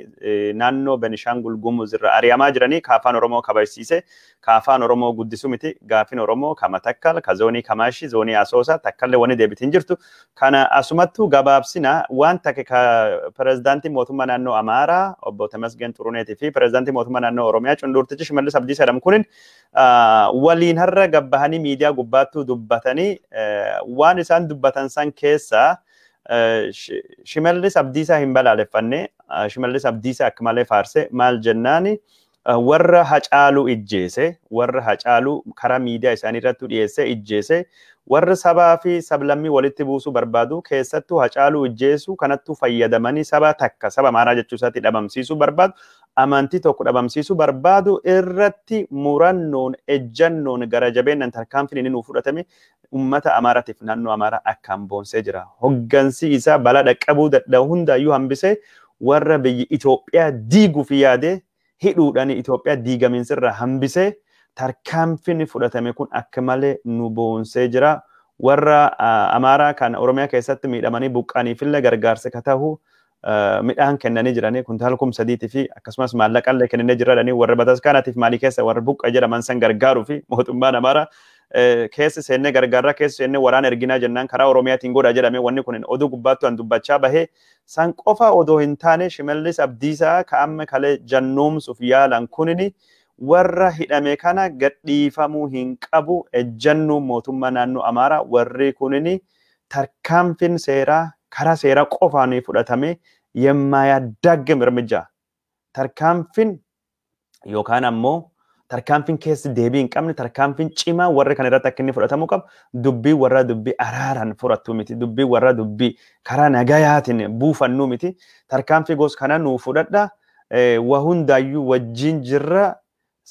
naannoo Benishaangul Gumuz irra ari'amaa jiranii kaafaan Oromoo kabarsiise kaafaan Oromoo guddisu miti gaafin Oromoo kama takkal ka zoonii Kamaashi zoonii Asoosa takkallee wani deebitiin jirtu kana asumattuu gabaabsina waan takke ka pirezidaantii mootummaa naannoo Amaaraa obbo Temasgeen Turuneetii fi pirezidaantii mootummaa naannoo Oromiyaa Cunduurtichi Shimallis Abdiisa jedhamu kunin waliin har'a gabbahanii miidiyaa gubbaattuu dubbatanii waan isaan waan dubbatan san keessa Shimallis Abdiisaa hin balaaleffannee Shimallis Abdiisaa akka malee faarse maal jennaani warra hacaaluu ijjeese warra hacaaluu karaa miidiyaa isaanii irratti dhiyeessee ijjeese warra sabaa fi sablammii walitti buusuu barbaadu keessattuu hacaaluu ijjeessu kanattuu fayyadamanii saba takka saba maaraa jechuu isaatti dhabamsiisuu barbaadu amantii tokko dhabamsiisuu barbaadu irratti murannoon ejjannoon gara jabeennan tarkaanfiin inni nuuf fudhatame ummata amaaraatiif naannoo amaaraa akkaan boonsee jira hoggansi isaa balaa dhaqqabuu dadhabu hundaayyuu hambisee warra biyyi Itoophiyaa diiguu yaade. hidhuudhaan Itoophiyaa diigamiinsa hambisee tarkaanfinni fudhatame kun akka malee nu boonsee jira. Warra Amaaraa kan Oromiyaa keessatti miidhamanii buqqaniif illee gargaarsa akka ta'u midhaan kennanii jiranii kuntaala kum sadiitii fi akkasumas maallaqallee kennanii jiradhanii warra bataskaanaatiif maalii keessa warra buqqa jedhaman san gargaaruu fi mootummaan Amaaraa Eh, keessa seennee gargaarraa keessa seennee waraana erginaa jennaan karaa Oromiyaatiin godha jedhame wanni kun oduu gubbaatti waan dubbachaa bahee san qofa odoo hin taane Shimallis Abdiisaa ka'amme kalee jannoomsuuf yaalan kunini warra hidhame kana gadhiifamuu hin qabu ejjannuu mootummaa naannoo Amaaraa warri kunini tarkaanfin seeraa karaa seeraa qofaanii fudhatame yemmaa yaaddaagge irmija tarkaanfin yookaan ammoo tarkaanfiin keessa deebii hin qabne tarkaanfiin cimaa warra kan irratti akka inni fudhatamuu qabu dubbii warra dubbii araaraan fudhattu miti dubbii warra dubbii karaa nagayaatiin buufannuu miti tarkaanfii gosa kana nuu fudhadha waa hundaayyuu wajjin jirra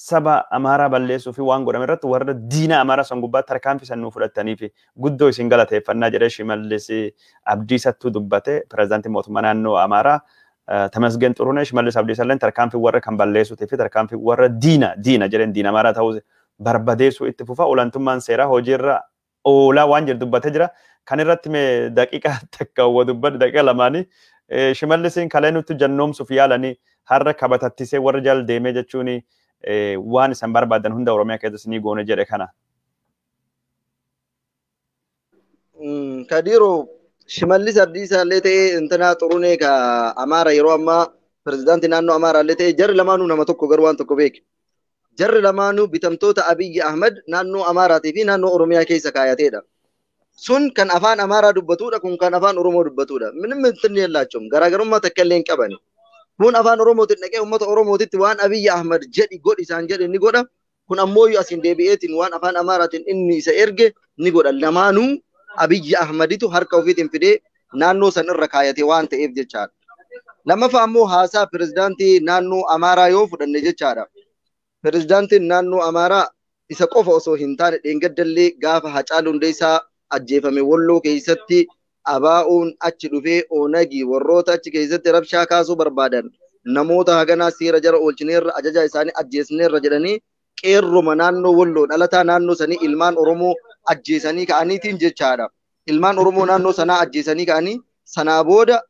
saba amaaraa balleessuu fi waan godhame irratti warra diina amaaraa san gubbaa tarkaanfii san nuu fudhatanii fi guddoo isin galateeffannaa jedhee shimallis abdii sattuu dubbate pireezidaantii mootummaa naannoo amaaraa ተመስገን ጥሩነሽ፣ መልስ አብዴሰለን ተርካንፊ ወረ ከንበሌሱት ቴፊ ተርካንፊ ወረ ዲና ዲና ጀደን ዲና ማራ ታውዝ በርበዴሱ ኢት ፉፋ ኦላንቱማን ሴራ ሆጂራ ኦላ ዋን ጀር ዱበተ ጅራ ከንረት ሜ ደቂቃ (laughs) ተካ ወዱበት ደቂቃ ለማኒ ሽመልሲን ከለኑት ጀኖምሱፍ ያለኒ ሀረ ከበታቲሴ ወረ ጃል ዴሜ ጀቹኒ waan isan barbaadan hunda oromiyaa keessatti ni goone jedhe kana. Kadiru shimallis abdiisaallee ta'ee intanaa xurunee ka amaara yeroo ammaa pirezidaantii naannoo amaaraallee ta'ee jarri lamaanuu nama tokko garuu waan tokko beeki. Jarri lamaanuu bitamtoota Abiyyi Ahmad naannoo Amaaraatii fi naannoo Oromiyaa keessa kaayatedha. Sun kan afaan Amaaraa dubbatudha kun kan afaan Oromoo dubbatudha. Minim ittiin yellaachum garaagarummaa takka illee hin qabani. Kun afaan Oromootiin dhaqee uummata Oromootitti waan Abiyyi Ahmad jedhi godhi isaan jedhe ni godha. Kun ammoo asiin deebi'eetiin waan afaan Amaaraatiin inni isa erge ni godha. Lamaanuu Abiyyi Ahmaditu harka ofiitiin fidee naannoo sanarra kaayate waan ta'eef jechaadha. Lammaffaa immoo haasaa pirezidaantii naannoo Amaaraa yoo fudhanne jechaadha. Pirezidaantiin naannoo Amaaraa isa qofa osoo hin taane dheengaddallee gaafa Hacaaluu Hundeessaa ajjeefame Walloo keessatti abaa'uun achi dhufee Oonagii warroota achi keessatti rabshaa kaasuu barbaadan namoota haganaa seera jara oolchineerra ajajaa isaanii ajjeesneerra jedhanii qeerruma naannoo Walloo dhalataa naannoo sanii ilmaan Oromoo ajjeesanii ka'aniitiin jechaadha. Ilmaan Oromoo naannoo sanaa ajjeesanii ka'anii sanaa booda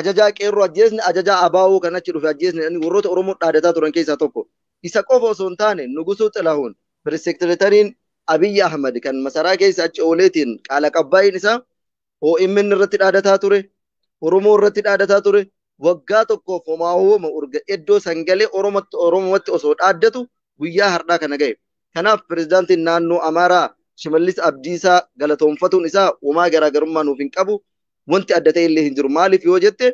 ajajaa qeerroo ajjeesne ajajaa abaawoo kan achi dhufe ajjeesne warroota Oromoo dhaadataa turan keessaa tokko. Isa qofa osoo hin taane Nugusuu Xilaahuun pireesektaritariin Abiyyi Ahmad kan masaraa keessa achi ooleetiin qaala qabbaa'een isaa OMN irratti dhaadataa ture. Oromoo irratti dhaadataa ture. Waggaa tokkoof homaa hooma urga iddoo sangalee Oromatti osoo dhaaddatu guyyaa har'aa kana ga'e Kanaaf pirezidaantiin naannoo Amaaraa shimallis abdiisaa galatoonfatuun isaa uumaa garaagarummaa nuuf hin qabu wanti adda ta'e illee hin jiru maaliif yoo jette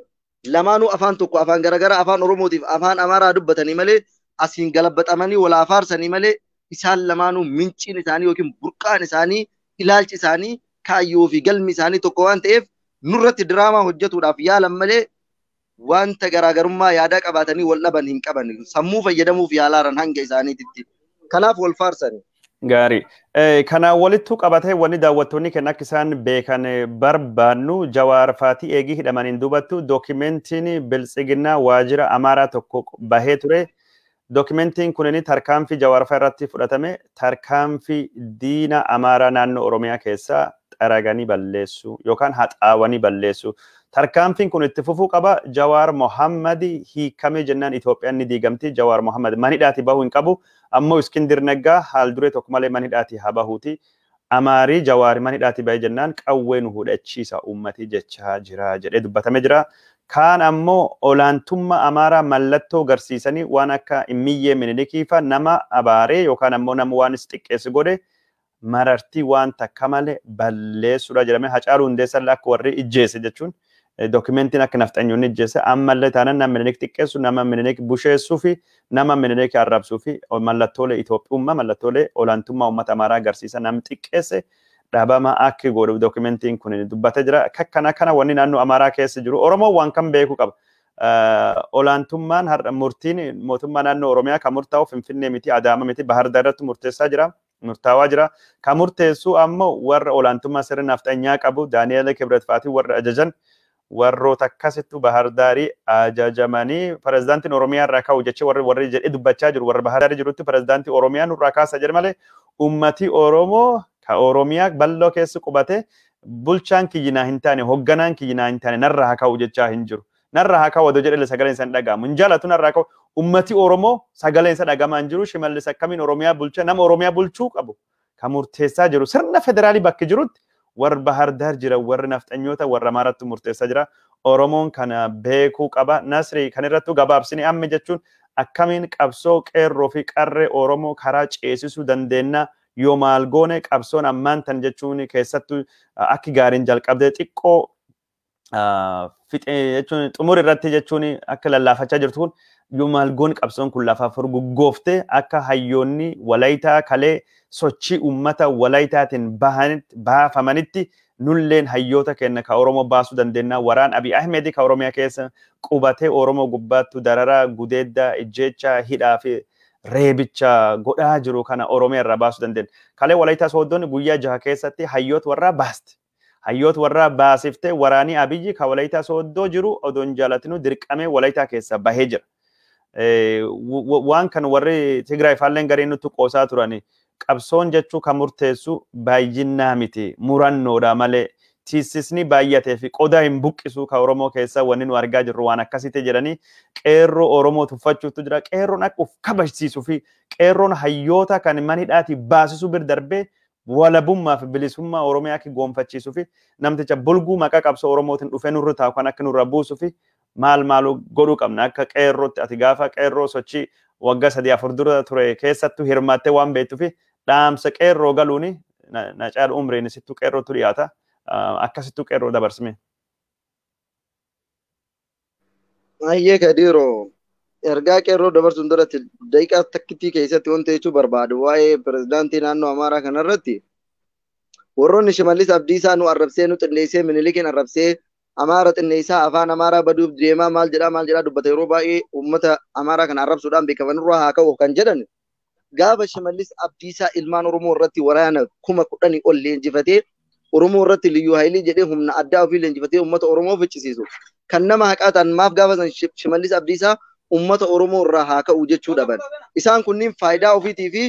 lamaanuu afaan tokko afaan garaagaraa afaan oromootiif afaan amaaraa dubbatanii malee asiin galabbaxamanii walaa faarsanii malee isaan lamaanuu minciin isaanii yookiin burqaan isaanii ilaalchi isaanii kaayyoo fi galmi isaanii tokko waan ta'eef nurratti diraamaa hojjetuudhaaf yaalan malee wanta garaagarummaa yaadaa qabaatanii wal dhaban hin qaban sammuu fayyadamuuf yaalaaran hanga isaaniititti kanaaf wal faarsanii. Gaarii. Eh, Kanaan walitti qabatee wanni daawwattoonni kenna akka isaan beekan barbaadnu jawaarfaatii Faatii eegii hidhamaniin duubattu dookimentiin biltsiginnaa waajjira amaaraa tokko bahee ture. Dookumentiin kunniin tarkaanfi Jawaarfaa irratti fudhatame tarkaanfii diina amaaraa naannoo Oromiyaa keessaa xaraganii balleessu yookaan haxaawanii balleessu. tarkaanfiin kun itti fufuu qaba jawaar mohammadi hiikame jennaan Itoophiyaan ni diigamti jawaar mohammad manidhaati bahuu hin qabu ammoo iskindir neggaa haal duree tokko malee manidhaati haa bahuuti amaarii jawaari manidhaati bahee jennaan qawwee nu hudhachiisa uummatii jechaa jira jedhee dubbatame jira. Kaan ammoo olaantummaa amaaraa mallattoo garsiisanii waan akka miyyee minilikiifa nama abaaree yookaan ammoo nama waan xiqqeessi godhe marartii waan takka malee balleessudha jedhamee hacaaluu hundeessan akka warri ijjeesse jechuun. dokumentiin akka nafxanyuun ijjeessa ammallee taana nama mininik xiqqeessu, nama mininik busheessuu fi nama mininik arrabsuu fi mallattoolee Itoophiyummaa, mallattoolee olaantummaa uummata amaaraa agarsiisa nam xiqqeesse dhaabama akka godhu dokumentiin kun dubbata jira. Kana kana wanni naannoo amaaraa keessa jiru Oromoon waan kan beeku qaba. Olaantummaan har'a murtiin mootummaa naannoo Oromiyaa kan murtaa'u Finfinnee miti, Adaama miti, Bahar Daarratti murteessaa jira. murtaawaa jira. Kan murteessu ammoo warra olaantummaa sirna nafxanyaa qabu Daani'eel Kibret Faatii warra ajajan ወሮ ተከስቱ ባህር ዳሪ አጃጀማኒ ፕሬዝዳንት ኦሮሚያ ረካ ወጀጨ ወረ ወረጀድ በጫጀር ወረ ባህር ዳሪ ጀሩት ፕሬዝዳንት ኦሮሚያ ንራካ ሰጀርማለ উምማቲ ኦሮሞ ታሮሚክ ብላከስ ኩበተ ቡልቻን கிኛንታ ነ ሆጋናን கிኛንታ ነ ንራካ ወጀጨ አሂንጅሩ ንራካ ወጀጨ ደል ሰጋለን ሰንዳጋ ምንጃላቱን ረካኡ উምማቲ ኦሮሞ ሰጋለን ሰዳጋ ማንጅሩ ሽማለ ሰከሚ ኖርሚያ ቡልቸ ና ሞሮሚያ ቡልቹ ቀቡ ካሙርቴሳ ጀሩ ሰር ናፌደራሊ በከ ጀሩት warra bahar jiran warri nafxanyoota warra maaratti murteessaa jira. Oromoon kana beekuu qaba. Nasri kan irrattu gabaabsini amma jechuun akkamiin qabsoo qeerroo fi qarree Oromoo karaa ceesisuu dandeenya yoo maal goone qabsoon ammaan tan jechuun keessattuu akki gaariin jalqabdee xiqqoo fixee jechuun irratti jechuun akka lallaafachaa jirtu kun yumalgoon qabsoon kun lafaa furguggooftee akka hayyoonni walaytaa kalee sochii ummata walaytaatiin baafamanitti nulleen hayyoota kenna ka Oromoo baasuu dandeenya. Waraan Abiy Ahmed ka Oromiyaa keessa qubatee Oromoo gubbaattu dararaa gudeedda ijjeecha hidhaa fi reebicha godhaa jiru kana Oromiyaa irraa baasuu dandeenya. Kalee walaytaa sooddoon guyyaa jaha keessatti hayyoota warraa baasti. Hayyoota warraa baasiftee waraanii Abiyyi ka walaytaa sooddoo jiru odoon jaalatinu dirqamee walaytaa keessa bahee jira. Eh, waan kan warri Tigraay faalleen gareen nutti qoosaa turani qabsoon jechuu kan murteessu baay'innaa miti murannoodha malee tiisisni baay'atee fi qodaa hin buqqisu kan Oromoo keessaa wanni nu argaa jirru waan akkasitti jedhanii qeerroo Oromoo tuffachuutu jira. Qeerroon akka uf kabajsiisuu fi qeerroon hayyoota kan manidhaatii baasisu bir darbee walabummaa fi bilisummaa Oromiyaa akka goonfachiisuu fi namticha bulguu maqaa qabsoo Oromootiin dhufee nurri taa'u kan akka nurra buusuu fi maal maaluu godhuu qabna akka qeerrootti ati gaafa qeerroo sochii waggaa sadii afur dura ture keessattuu hirmaattee waan beektuufi dhaamsa qeerroo galuuni na caala umriin sittuu qeerrootu dhiyaata akkasittuu qeerroo dabarsime. Baay'ee kadiiro ergaa qeerroo dabarsuun duratti daqiiqaa takkittii keessatti wanta jechuu barbaadu waa'ee pirezidaantii naannoo Amaaraa kanarratti warroonni Shimallis Abdiisaa nu arrabsee nu xilleessee Minilikiin arrabsee amaaraa xinneessaa afaan amaaraa baduuf deemaa maal jedhaa maal jedhaa dubbata yeroo baay'ee uummata amaaraa kana arrabsuudhaan beekamanirraa haa ka'u kan jedhan gaafa shimallis abdiisaa ilmaan oromoo irratti waraana kuma kudhanii ol leenjifatee oromoo irratti liyyuu haayilii jedhee humna addaa ofii leenjifatee uummata oromoo ficcisiisu kan nama haqaa maaf gaafatan shimallis abdiisaa uummata oromoo irraa haa isaan kunniin faayidaa ofiitii fi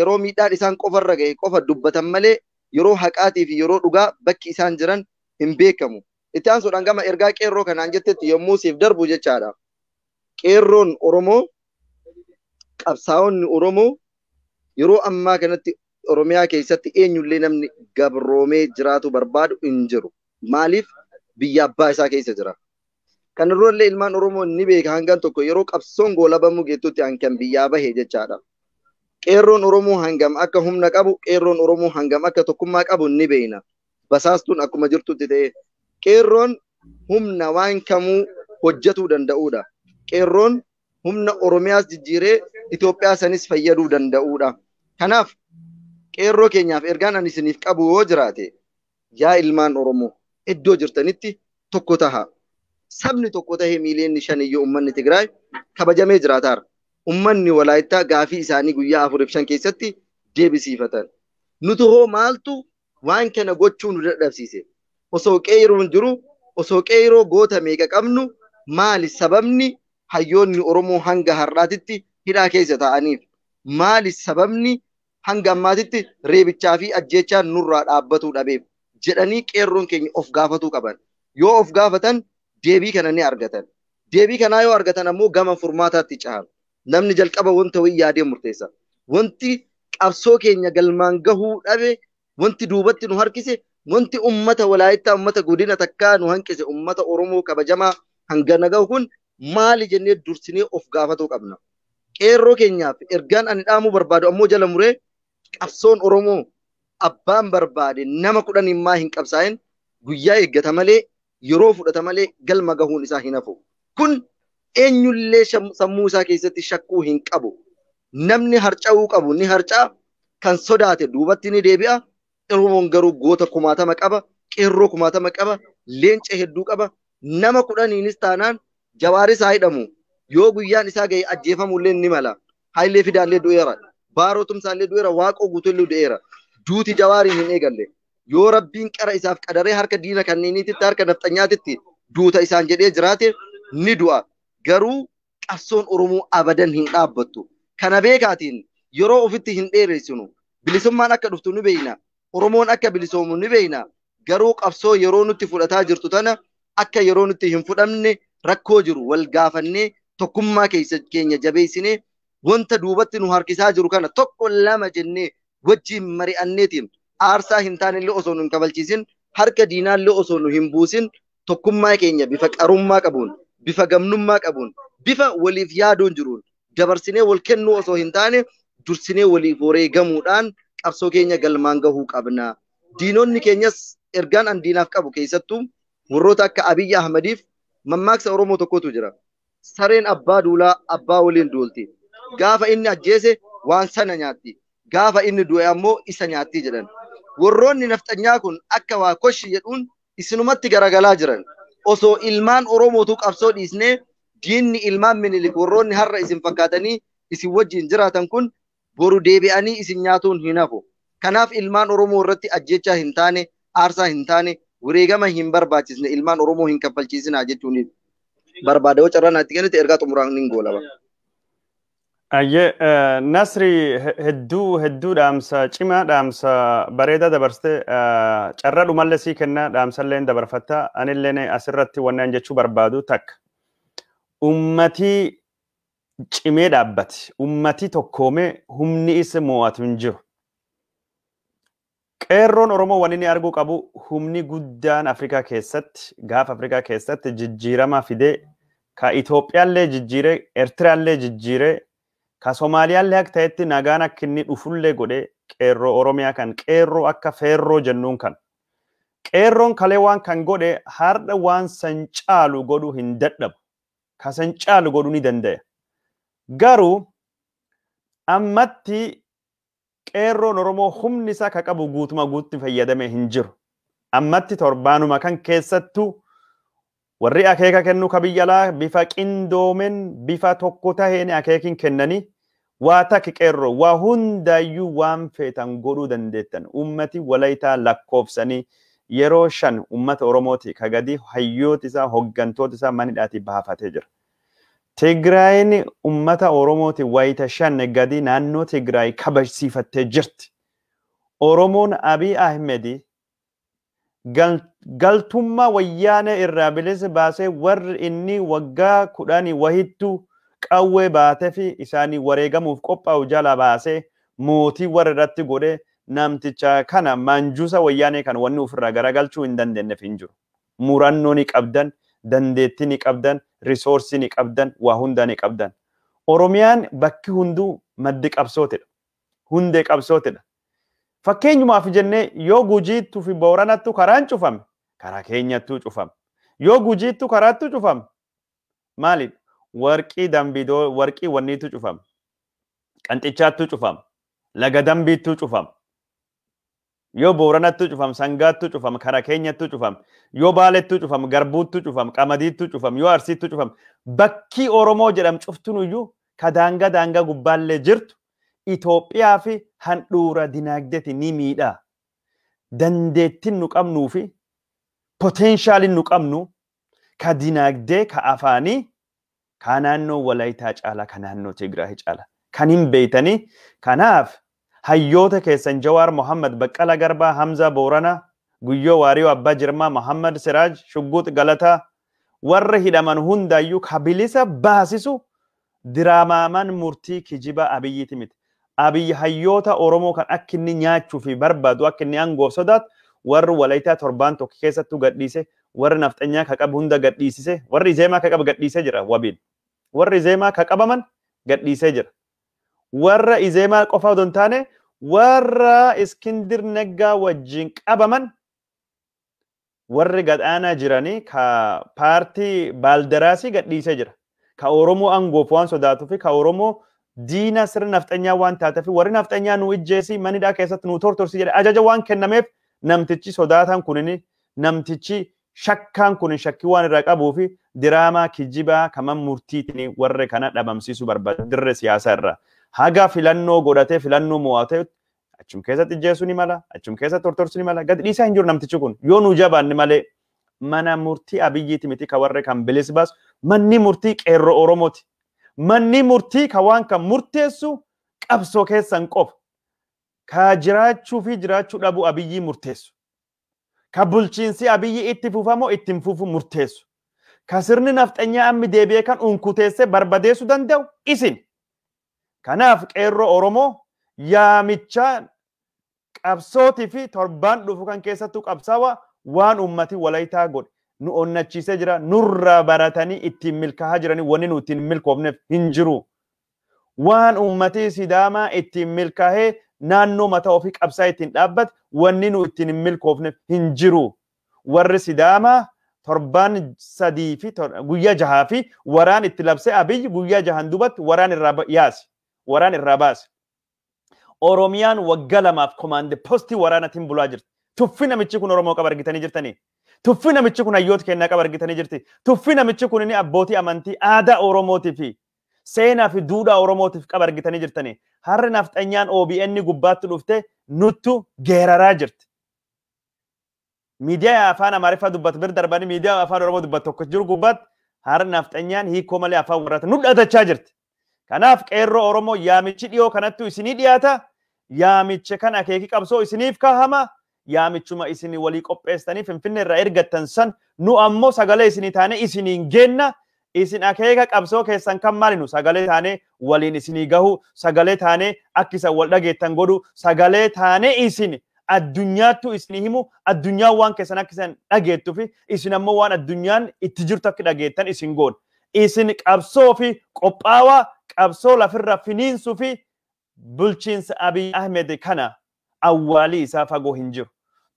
yeroo miidhaan isaan qofarra ga'e qofa dubbatan malee yeroo haqaatii yeroo dhugaa bakki isaan jiran hin beekamu. itti aansuudhaan gama ergaa qeerroo kanaan jettetti yommuu siif darbu jechaadha. Qeerroon Oromoo qabsaa'onni Oromoo yeroo ammaa kanatti Oromiyaa keessatti eenyullee namni gabroomee jiraatu barbaadu hin jiru. Maaliif biyya abbaa isaa keessa jira. Kanarra illee ilmaan Oromoo ni beeka hangaan tokko yeroo qabsoon goolabamu geettutti hankan biyyaa bahe jechaadha. Qeerroon Oromoo hangam akka humna qabu, qeerroon Oromoo hangam akka tokkummaa qabu ni beeyna. Basaastuun akkuma jirtutti ta'ee Qeerroon humna waan kamuu hojjetuu danda'udha. Qeerroon humna Oromiyaas jijjiiree Itoophiyaa sanis fayyaduu danda'udha. Kanaaf qeerroo keenyaaf ergaan ani isiniif qabu yoo jiraate yaa ilmaan Oromoo iddoo jirtanitti tokko taha. Sabni tokko tahee miiliyoonni shan iyyuu uummanni Tigraay kabajamee jiraataar. Uummanni Walaayittaa gaafii isaanii guyyaa afuriif shan keessatti deebisiifatan. Nuti hoo maaltu waan kana gochuu nu dadhabsiise. osoo qeeyiruun jiru osoo qeeyiroo goota meeqa qabnu maali sababni hayyoonni Oromoo hanga har'aatitti hidhaa keessa taa'aniif? Maali sababni hanga ammaatitti reebichaa fi ajjechaa nurraa dhaabbatuu dhabeef jedhanii qeerroon keenya of gaafatuu qaban. Yoo of gaafatan deebii kana ni argatan. Deebii kanaa yoo argatan ammoo gama furmaataatti cahan. Namni jalqaba wanta wayii yaadee murteessa. Wanti qabsoo keenya galmaan gahuu dhabe wanti duubatti nu harkise wanti ummata walaayittaa ummata godina takkaa nu hanqise ummata Oromoo kabajamaa hangana gahu kun maali jennee dursinee of gaafatuu qabna. Qeerroo keenyaaf ergaan ani dhaamuu barbaadu ammoo jala muree qabsoon Oromoo abbaan barbaade nama kudhan hin qabsaa'in guyyaa eeggata malee yeroo fudhata malee galma gahuun isaa hin Kun eenyullee sammuu isaa keessatti shakkuu hin qabu. Namni harca'uu qabu ni harca'a. Kan sodaate duubatti ni deebi'a. Oromoon garuu goota kumaatama qaba, qeerroo kumaatama qaba, leenca hedduu qaba. Nama kudhaniinis taanaan jabaaris haa hidhamu. Yoo guyyaan isaa ga'e ajjeefamullee ni mala. Hayilee fidaallee du'eera. Baarotumsaallee du'eera. Waaqoo guutullee du'eera. Duuti jawaariin hin eegalle. Yoo rabbiin qara isaaf qadaree harka diina kanneeniititti harka nafxanyaatitti duuta isaan jedhee jiraate ni du'a. Garuu qabsoon Oromoo abadan hin dhaabbattu. Kana beekaatiin yeroo ofitti hin dheeressinu bilisummaan akka dhuftu nu beekna. Oromoon akka bilisoomu ni beekna. Garuu qabsoo yeroo nutti fudhataa jirtu tana akka yeroo nutti hin fudhamne rakkoo jiru wal gaafannee tokkummaa keenya jabeessinee wanta duubatti nu harkisaa jiru kana tokko lama jennee wajjin mari'anneetiin aarsaa hin taanellee osoo hin kabalchiisin harka diinaallee osoo nu hin buusin tokkummaa keenya bifa qarummaa qabuun bifa gamnummaa qabuun bifa waliif yaaduun jiruun dabarsinee wal kennuu osoo hin taane dursinee waliif horee gamuudhaan qabsoo keenya galmaan gahuu qabna. Diinonni keenyas ergaan an qabu keessattuu warroota akka Abiyyi Ahmadiif mammaaksa Oromoo tokkotu jira. Sareen abbaa duulaa abbaa waliin duulti. Gaafa inni ajjeese waan sana nyaatti. Gaafa inni du'e ammoo isa nyaatti jedhan. Warroonni nafxanyaa kun akka waa koshi jedhuun isinumatti garagalaa jiran. Osoo ilmaan Oromootu qabsoo dhiisnee diinni ilmaan minilik warroonni har'a isin fakkaatanii isin wajjin jiraatan kun boru deebi'anii isin nyaatuun hin hafu. Kanaaf ilmaan Oromoo irratti ajjecha hin taane, aarsaa hin taane, wareegama hin barbaachisne, ilmaan Oromoo hin kaffalchiisina jechuun barbaada. Yoo carraan itti kennite ergaa xumuraan hin goolaba. Ayyee Nasri hedduu hedduu dhaamsa cimaa dhaamsa bareedaa dabarsite carraa dhumallee sii kenna dhaamsallee dabarfatta anillee asirratti wanneen jechuu barbaadu takka. Uummatii cimee dhaabbate. Ummati tokkoomee humni isa mo'atu hin jiru. Qeerroon Oromoo waan inni arguu qabu humni guddaan Afrikaa keessatti gaafa Afrikaa keessatti jijjiiramaa fidee ka Itoophiyaallee jijjiiree Eertiraallee jijjiiree ka Somaaliyaallee akka ta'etti nagaan akka inni dhufullee godhee qeerroo Oromiyaa kan qeerroo akka feerroo jennuun kan. Qeerroon kalee waan kan godhe har'a waan san caalu godhuu hin dadhabu. Ka san caalu godhuu ni danda'e. garuu ammatti qeerroon Oromoo humni isaa ka qabu guutuma guutti fayyadame hin jiru. Ammatti torbaanuma kan keessattuu warri akeeka kennu ka bifa qindoomen bifa tokko taheen akeekin kennanii waa takki qeerroo waa hundaayyuu waan feetan godhuu dandeettan ummati walayitaa lakkoofsanii yeroo shan ummata Oromooti ka gadi isaa hoggantoota isaa manidhaati baafatee jira. Tigraayeen ummata oromooti wayita shan gadi naannoo Tigraay kabasiifattee jirti. Oromoon Abiy Ahmed galtummaa wayyaana irraa bilisa baasee warri inni waggaa kudhanii wahittuu qawwee baatee fi isaanii wareegamuuf qophaa'u jala baasee mootii warra irratti godhee namticha kana manjuusa wayyaanee kan wanni ofirraa gara hin dandeenyeef hin jiru. Murannoo ni qabdan. dandeettii ni qabdan, riisoorsii ni qabdan, waa hundaa ni qabdan. Oromiyaan bakki hunduu maddi qabsootedha. Hundee qabsootedha. Fakkeenyumaaf jennee yoo gujiittuu fi booranattu karaan cufame karaa keenyattu cufame. Yoo gujiittuu karaattu cufame maali? Warqii dambidoo warqii wanniitu cufame. Qanxichaattuu cufame. Laga dambiittuu cufame. yoo booranattu cufam sangaattu cufam kara keenyattu cufam yoo baalettu cufam garbuuttu cufam qamadiittu cufam yoo arsiittu cufam bakki oromoo jedham cuftun iyyuu ka daanga daanga gubbaallee jirtu Itoophiyaa fi handhuura dinaagdeti ni miidha. Dandeettiin nu qabnuu fi potenshaaliin nu qabnu ka dinaagdee ka afaanii ka naannoo Walaayitaa caala ka naannoo Tigraahi caala kan hin beeytanii kanaaf hayyoota keessan Jawaar Mohammed, Baqqala Garbaa, Hamza Boorana, Guyyoo Waariyo, Abbaa Jirmaa, Mohammed Siraaj, Shugguut galata warra hidhaman hundaayyuu kabilisa baasisu diraamaan murtii kijiba abiyyiiti miti. Abiyyi hayyoota Oromoo kan akka inni nyaachuu fi barbaadu akka inni aangoof sodaatu warri walayitaa torbaan tokko keessattuu gadhiise warri nafxanyaa ka qabu hunda gadhiisise warri zeemaa ka qabu gadhiisee jira wabiin warri zeemaa ka qabaman gadhiisee jira warra izeemaa qofa odoo taane warra iskindir neggaa wajjin qabaman warri gadhaanaa jiranii ka paartii baaldaraasii gadhiisee jira ka oromoo angoof waan sodaatuu fi ka oromoo diina sirna nafxanyaa waan taateef warri nafxanyaa nu ijjeesi manidhaa keessatti nu tortorsii jedhe ajaja waan kennameef namtichi sodaataan kunini namtichi shakkaan kun shakkii waan irraa qabuu fi diraamaa kijibaa kaman murtiitiin warri kana dhabamsiisuu barbaada dirree siyaasaa irraa. haga filannoo godhatee filannoo mo'atee achum keessatti ni mala achum keessatti tortorsuun mala gad dhiisaa hin jiru namtichi kun yoo nu jabaanne malee mana murtii abiyyiiti miti ka warra kan bilis baasu manni murtii qeerro oromooti manni murtii ka waan kan murteessu qabsoo keessan qof ka jiraachuu fi jiraachuu dhabu abiyyii murteessu ka bulchiinsi abiyyii itti fuufamoo ittiin fuufu murteessu ka sirni nafxanyaa ammi deebi'ee kan unkuteessee barbadeessuu danda'u isin Kanaaf qeerroo Oromoo yaamichaan qabsootii fi torbaan dhufu kan keessattuu qabsaawaa waan ummati walayitaa godhe nu onnachiisee jira nurraa baratanii ittiin milkaahaa jiranii wanni nu ittiin milkoofneef hin jiru. Waan ummati sidaamaa ittiin milkaahee naannoo mataa ofii qabsaa ittiin dhaabbate wanni nu ittiin hin milkoofneef hin jiru. Warri sidaamaa torbaan sadii fi guyyaa jahaa fi waraan itti labsee abiyyi guyyaa jahan duubatti waraan irraa yaasi. waraana irraa baase. Oromiyaan waggaa lamaaf komaande postii waraanatiin bulaa jirti. Tuffi namichi kun Oromoo qaba argitanii jirtanii. Tuffi namichi kun hayyoota kennaa qaba argitanii jirti. Tuffi namichi kun abbootii amantii aadaa Oromootii fi seenaa fi duudhaa Oromootiif qaba argitanii jirtanii. Harri nafxanyaan OBN gubbaatti dhufte nuttu geeraraa jirti. Miidiyaa afaan Amaariffaa dubbatu bira darbanii miidiyaa afaan Oromoo dubbatu tokko jiru gubbaatti harri nafxanyaan hiikoo malee afaan warraatti nu dhaatachaa jirti. Kanaaf qeerroo Oromoo yaamichi dhiyoo kanattu isinii dhiyaata. Yaamicha kana akeekii qabsoo isiniif kahama. Yaamichuma isinii walii qopheessanii Finfinnee irraa ergattan san nu ammoo sagalee isinii taanee isiniin geenna. Isin akeeka qabsoo keessan kan maalinu sagalee taanee waliin isinii gahu sagalee taanee akkisan wal dhageettan godhu sagalee taanee isin addunyaattu isinii himu addunyaan waan keessan akkisan dhageettufi isin ammoo waan addunyaan itti jirtu akka dhageettan isin goona. Isin qabsoo fi qophaawaa qabsoo lafirra finiinsuu fi bulchiinsa Abiy Ahmed kana awwaalii isaa fagoo hin jiru.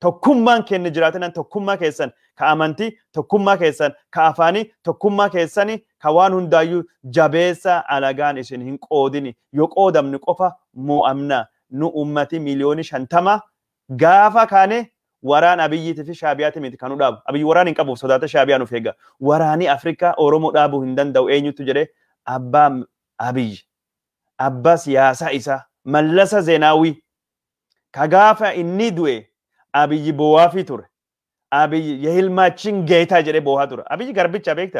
Tokkummaan keenya jiraatinaan tokkummaa keessan ka amantii, tokkummaa keessan ka afaanii, tokkummaa keessan ka waan hundaayyuu jabeessa alagaan isin hin qoodini. Yoo qoodamni qofa mo'amna. Nu ummati miliyoonii shantama gaafa kaane waraan abiyyiitii fi shaabiyaati miti kan nu dhaabu. Abiyyi waraan hin qabuuf sodaata shaabiyaan of eega. Waraanii Afrikaa Oromoo dhaabuu hin danda'u eenyutu jedhee abbaa አብይ አባ ሲያሳ ኢሳ መለሰ ዜናዊ ከጋፈ እኒ ዱኤ አብይ በዋፊ ቱረ አብይ የህልማችን ጌታ ጀዴ በውሃ ቱረ አብይ ገርብቻ ቤክታ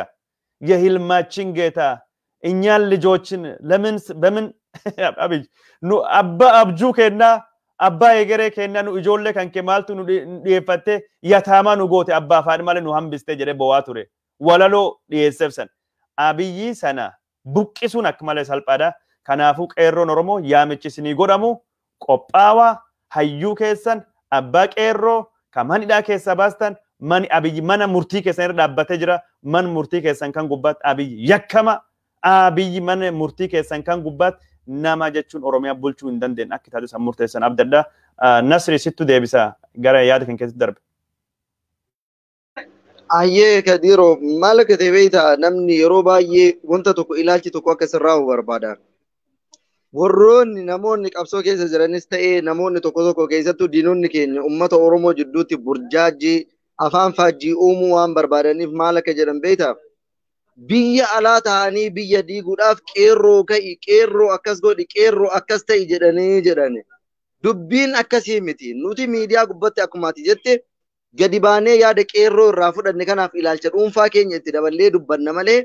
የህልማችን ጌታ እኛን ልጆችን ለምን በምን (laughs) አብይ ኑ አባ አብጁ ኬና አባ የገሬ ኬና ኑ እጆሌ ከንኬ ማልቱ ኑ ዲፈቴ የታማ ኑ ጎቴ አባ አፋን ማለ ኑ ሀምብስቴ ጀዴ በውሃ ቱረ ወለሎ ዲየሰብሰን አብይ ሰና buqqisuun akka malee salphaadha. Kanaafuu qeerroon Oromoo yaamichi isinii godhamu qophaawaa hayyuu keessan abbaa qeerroo kan manidhaa keessaa baastan mani abiyyi mana murtii keessan irra dhaabbatee jira. Man murtii keessan kan gubbaatti abiyyi yakkama. Abiyyi mana murtii keessan kan gubbaatti nama jechuun Oromiyaa bulchuu hin dandeenye akka taatu isaan murteessan abdaddaa. Nasri sittu deebisa gara yaada kan keessatti darbe. Hayyee kadiiroo maal akka ta'e beektaa namni yeroo baay'ee wanta tokko ilaalchi tokko akka sirraa barbaada. Warroonni namoonni qabsoo keessa jiranis ta'ee namoonni tokko tokko keessattuu diinonni keenya uummata Oromoo jidduutti burjaajii afaan faajjii uumuu waan barbaadaniif maal akka jedhan beektaa? Biyya alaa ta'anii biyya diiguudhaaf qeerroo ka'i, qeerroo akkas godhi, qeerroo akkas ta'i jedhanii jedhani. Dubbiin akkasii miti. Nuti miidiyaa gubbatti akkumaati jettee gadi baanee yaada qeerroo irraa fudhanne kanaaf ilaalcha dhuunfaa keenya itti daballee dubbanna malee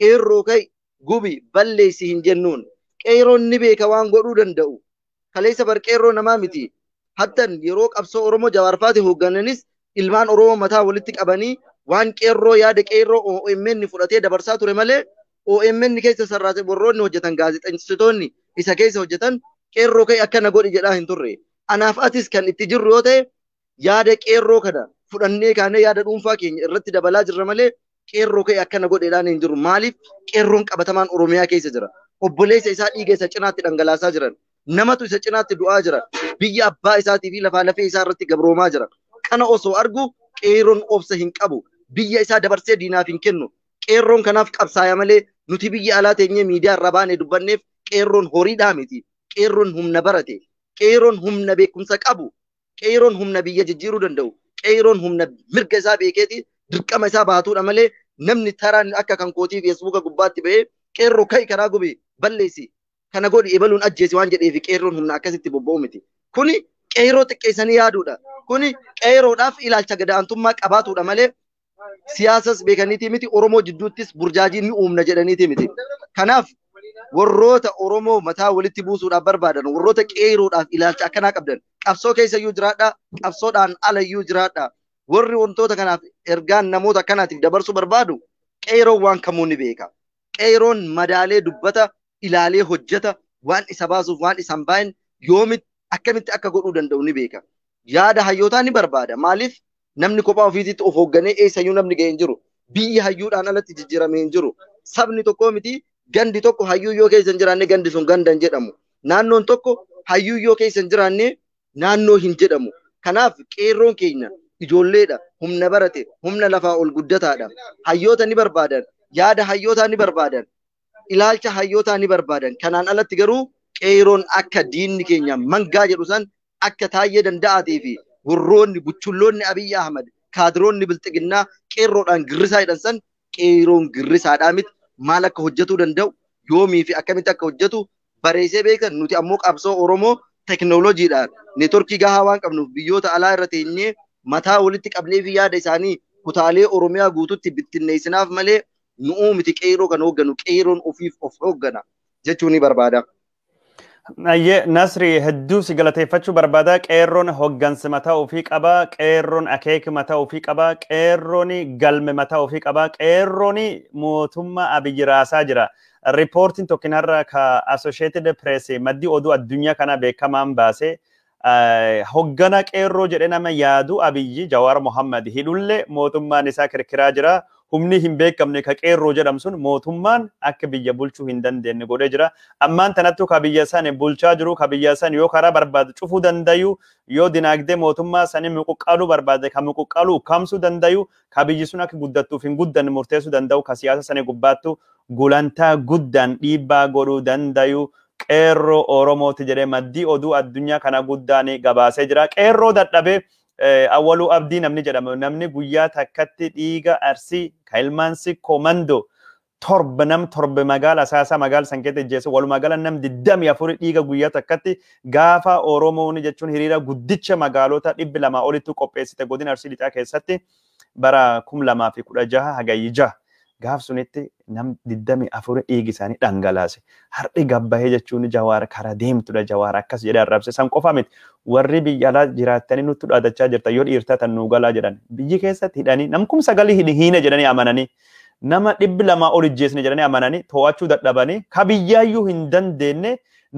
qeerroo kai gubi balleessi hin jennuun qeerroon ni beeka waan godhuu danda'u kaleessa bar qeerroo namaa miti hattan yeroo qabsoo oromoo jawaarfaati hooggananis ilmaan oromoo mataa walitti qabanii waan qeerroo yaada qeerroo OMN fudhatee dabarsaa ture malee OMN keessa sarraate warroonni hojjetan gaazexeessitoonni isa keessa hojjetan qeerroo kai akkana godhi jedhaa hin turre anaaf atis kan itti jirru yoo ta'e yaada qeerroo kana fudhannee kaanee yaada dhuunfaa keenya irratti dabalaa jirra malee qeerroo ka'e akkana godheedhaan hin jiru. Maaliif qeerroon qabatamaan Oromiyaa keessa jira. Obboleessa isaa dhiiga isa cinaatti dhangalaasaa jiran. Namatu isa cinaatti du'aa jira. Biyya abbaa isaatii fi lafaa lafee isaa irratti gabroomaa jira. Kana osoo argu qeerroon obsa hin qabu. Biyya isaa dabarsee diinaaf hin kennu. Qeerroon kanaaf qabsaaya malee nuti biyya alaa teenyee miidiyaa irra baanee dubbanneef qeerroon horii dhaamiti. Qeerroon humna barate. Qeerroon humna beekumsa qabu. qeeroon humna biyya jijjiiruu danda'u qeeroon humna mirga isaa beekeeti dirqama isaa baatudha malee namni taraan akka kan kootii feesbuuka gubbaatti ba'ee qeerroo ka'i karaa gubi balleessi kana godhi ibaluun ajjeesi waan jedheef qeerroon humna akkasitti bobba'u miti kuni qeerroo xiqqeessanii yaaduudha kuni qeerroodhaaf ilaalcha gadaantummaa qabaatudha malee siyaasas beekaniitii miti oromoo jidduuttis burjaajii ni uumna miti warroota Oromoo mataa walitti buusuudhaaf barbaadan, warroota qeeruudhaaf ilaalcha akkanaa qabdan, qabsoo keessayyuu jiraadha, qabsoodhaan alayyuu jiraadha. Warri wantoota kanaaf ergaan namoota akkanaatiif dabarsuu barbaadu qeeroon waan kamuu ni beeka. Qeeroon madaalee dubbata, ilaalee hojjeta, waan isa baasuuf waan isaan bahin yoomitti akkamitti akka godhuu danda'u ni beeka. Yaada hayyootaa ni barbaada. Maaliif namni kophaa ofiisitti of hoogganee eessayyuu namni ga'ee hin jiru. Biyyi hayyuudhaan alatti jijjiiramee jiru. Sabni tokko miti gandi tokko hayyuyyoo keessa hin jiraanne gandi sun ganda jedhamu. Naannoon tokko hayyuyyoo keessa hin jiraanne naannoo hin jedhamu. Kanaaf qeerroon keenya ijoolleedha. Humna barate, humna lafaa ol guddataadha. Hayyoota ni barbaadan, yaada hayyootaa ni barbaadan, ilaalcha hayyootaa ni barbaadan. Kanaan alatti garuu qeerroon akka diinni keenya mangaa jedhu san akka taayee danda'atee fi warroonni buchulloonni Abiyyi Ahmad kaadiroonni bilxiginnaa qeerroodhaan girrisaa jedhan qeerroon girrisaadhaa miti. maal akka hojjetuu danda'u yoomii fi akkamitti akka hojjetu bareessee beekan nuti ammoo qabsoo Oromoo teknooloojiidhaan neetworkii gahaa waan qabnuuf biyyoota alaa irra teenyee mataa walitti qabnee fi yaada isaanii kutaalee Oromiyaa guututti bittinneessinaaf malee nu'uu miti qeeroo kan hoogganu qeeroon ofiif of hooggana jechuu ni barbaada. Nayyee Nasri hedduu si galateeffachuu barbaada. Qeerroon hooggansa mataa ofii qaba. Qeerroon akeeka mataa ofii qaba. Qeerroon galme mataa ofii qaba. Qeerroon mootummaa abiyyi raasaa jira. Riipoortiin tokkinarra ka Associated Press maddi oduu addunyaa kana beekamaan baase hooggana qeerroo jedhee nama yaadu abiyyi Jawaar Mohammad hidhullee mootummaan isaa kirkiraa jira. humni hin beekamne ka qeerroo jedhamu sun mootummaan akka biyya bulchuu hin dandeenye godhee jira. Ammaan tanattu ka biyya san bulchaa jiru ka biyya san yoo karaa barbaade cufuu dandayu yoo dinaagdee mootummaa sanii muquqqaaluu barbaade ka muquqqaaluu ukkaamsuu dandayu ka biyyi sun akka guddattuuf hin guddanne murteessuu danda'u ka siyaasa sanii gubbaattu gulantaa guddaan dhiibbaa godhuu dandayu qeerroo Oromooti jedhee maddii oduu addunyaa kana guddaan gabaasee jira qeerroo dadhabee. awwaluu abdii namni jedhama namni guyyaa takkatti dhiiga arsii kailmaansi komandoo torba nam torba magaala saasaa magaala sankeeta ijjeessa walumaa gala nam diddamii afur dhiiga guyyaa takkatti gaafa oromoon jechuun hiriira guddicha magaalota dhibbi lamaa olitti qopheessite godina arsii lixaa keessatti bara kum lamaa fi kudha jaha hagayyi jaha gaaf sunitti namni diddami afurii dhiigi isaanii dhangalaase. Har'i gabbahee jechuun jawaara karaa deemtudha jawaara akkas jedhee arrabse san qofa miti. Warri biyya alaa jiraatanii nutti dhaadachaa jirta yoo dhiirtaa tan nuu jedhan biyyi keessatti hidhanii namkum sagalii hidhiine jedhanii amananii. nama dhibbi lamaa ol ijjeesne jedhanii amananii to'achuu dadhabanii kabiyyaayyuu hin dandeenye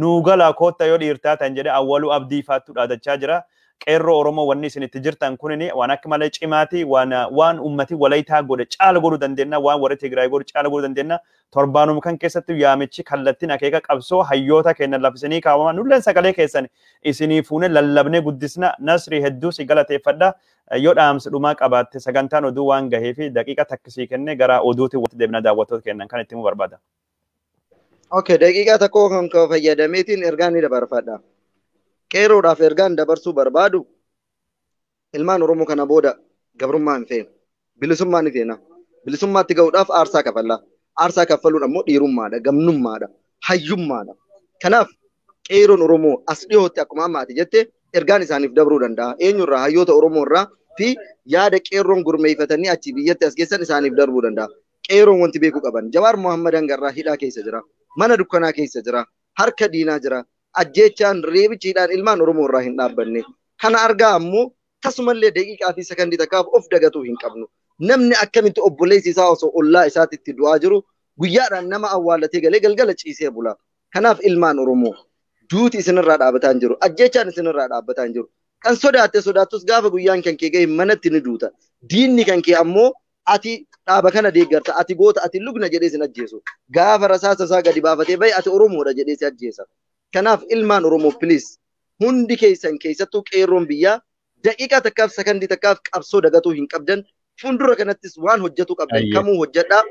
nuu galaa kootta yoo dhiirtaa tan jedhee awwaluu abdii faattuu dhaadachaa jira. qeerroo Oromoo wanni isin itti jirtan kun waan akka malee cimaati waan waan uummati walaayitaa godhe caala godhuu dandeenya waan warra Tigraay godhu caala godhuu dandeenya torbaanum kan keessatti yaamichi kallattiin akeeka qabsoo hayyoota keenya lafisanii kaawwaman nulleen sagalee keessan isinii fuune lallabnee guddisna nasri hedduu si galateeffadha yoo dhaamsi dhumaa qabaatte sagantaan oduu waan gahee fi daqiiqa takkisii kenne gara oduuti watti deebina daawwattoota kennan kan itti mu barbaada. Okay, daqiiqaa tokko kan fayyadameetiin ergaa ni dabarfadha. qeeroodhaaf ergaan dabarsuu barbaadu ilmaan Oromoo kana booda gabrummaan feena. Bilisummaan ni feena. Bilisummaatti gahuudhaaf aarsaa kafalla. Aarsaa kaffaluun ammoo dhiirummaadha, gamnummaadha, hayyummaadha. Kanaaf qeeroon Oromoo as dhiyootti akkuma ammaati jettee ergaan isaaniif dabruu danda'a. Eenyurraa hayyoota Oromoo irraa fi yaada qeerroon gurmeeffatanii achi biyyatti as geessan isaaniif darbuu danda'a. Qeeroon wanti beekuu qaban. Jawaar Muhammad hangarraa hidhaa keessa jira. Mana dukkanaa keessa jira. Harka diinaa jira. ajjechaan reebichiidhaan ilmaan Oromoo irraa hin dhaabbanne. Kana argaa ammoo tasumallee daqiiqaa fi sekandii takkaaf of dagatuu hin qabnu. Namni akkamitti obboleessi isaa osoo ollaa isaatitti du'aa jiru guyyaadhaan nama awwaalatee galee galgala ciisee bula. Kanaaf ilmaan Oromoo duuti isinirraa dhaabataa hin jiru. isinirraa dhaabataa hin jiru. Kan sodaatte sodaattus gaafa guyyaan kan kee ga'e manatti ni duuta. Diinni kan kee ammoo ati dhaaba kana deeggarta ati goota ati lugna jedhee sin ajjeesu. Gaafa rasaasa isaa gadi baafatee bahe ati Oromoodha jedhee si ajjeesa. Kanaaf ilmaan Oromoo please hundi keessan keessattuu qeerroon biyyaa daqiiqaa takkaaf sakandii takkaaf qabsoo dagatuu hin qabdan. Fuuldura kanattis waan hojjetu qabdan kamuu hojjedhaa.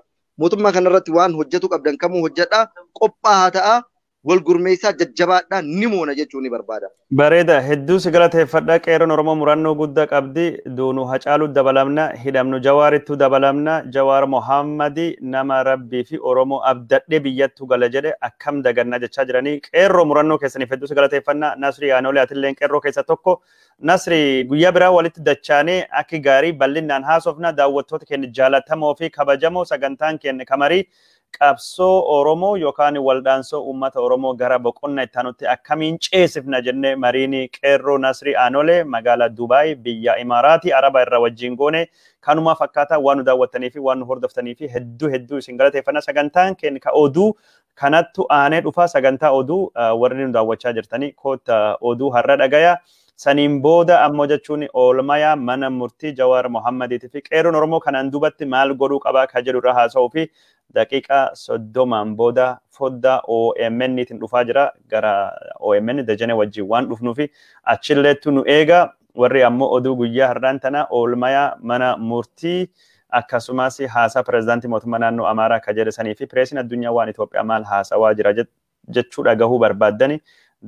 Mootummaa kanarratti waan hojjetu qabdan kamuu hojjedhaa. Qophaa haa ta'aa. walgurmeessaa jajjabaadhaan ni moona jechuun ni barbaada. Bareeda hedduu si galateeffadha qeeroon Oromoo murannoo guddaa qabdi duunu Hacaaluu dabalamna hidhamnu Jawaarittuu dabalamna Jawaar Mohaammadii nama rabbii fi Oromoo abdadhee biyyattuu gala jedhe akkam daganna jechaa jiranii qeerroo murannoo keessaniif hedduu si galateeffannaa Nasrii Yaanolee Atilleen qeerroo keessa tokko Nasrii guyyaa biraa walitti dachaanee akki gaarii bal'innaan haasofna daawwattoota keenya jaallatamoo fi kabajamoo sagantaan keenya kamarii qabsoo oromo yookaan waldaansoo uummata oromo gara boqonnaa ittaanutti akkamiin ceesifna jennee mariin qeerroo Nasrii Aanolee magaalaa Dubaay biyya Imaaraatii Arabaa irra wajjin goone kanuma fakkaataa waan nu daawwattanii fi waan nu hordoftanii fi hedduu hedduu isin galateeffanna sagantaan kenka oduu kanattu aanee dhufa sagantaa oduu warri nu daawwachaa jirtanii koota oduu har'a dhagaya. Saniin booda ammoo jechuun oolmayaa mana murtii Jawaar Mohammadiitii fi qeerroon Oromoo kanaan dubatti maal godhuu qabaa ka jedhu irra haasa'uu fi daqiiqaa soddomaan booda foddaa OMN'tiin dhufaa jira gara OMN dajane wajjin waan dhufnuufi achilleettu nu eegaa warri ammoo oduu guyyaa har'aan tana oolmayaa mana murtii akkasumas haasaa pirezidaantii mootummaa naannoo Amaaraa akka jedhe sanii fi pireesiin addunyaa waan Itoophiyaa maal haasawaa jira jechuudha gahuu barbaaddani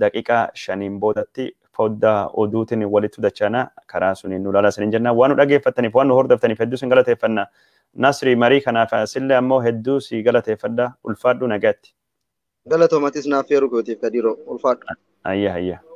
daqiiqaa shaniin boodatti foddaa oduutiin walitti dachana karaa suniin nu laala siniin jenna waan nu dhageeffattaniif waan nu hordoftaniif hedduu sin galateeffannaa. nasrii marii kanaaf asillee ammoo hedduu si galateeffadha ulfaadhu nagaatti. Galatoomaatis naaf heeru gootiif gadiiroo ulfaadhu. Ayya ayya.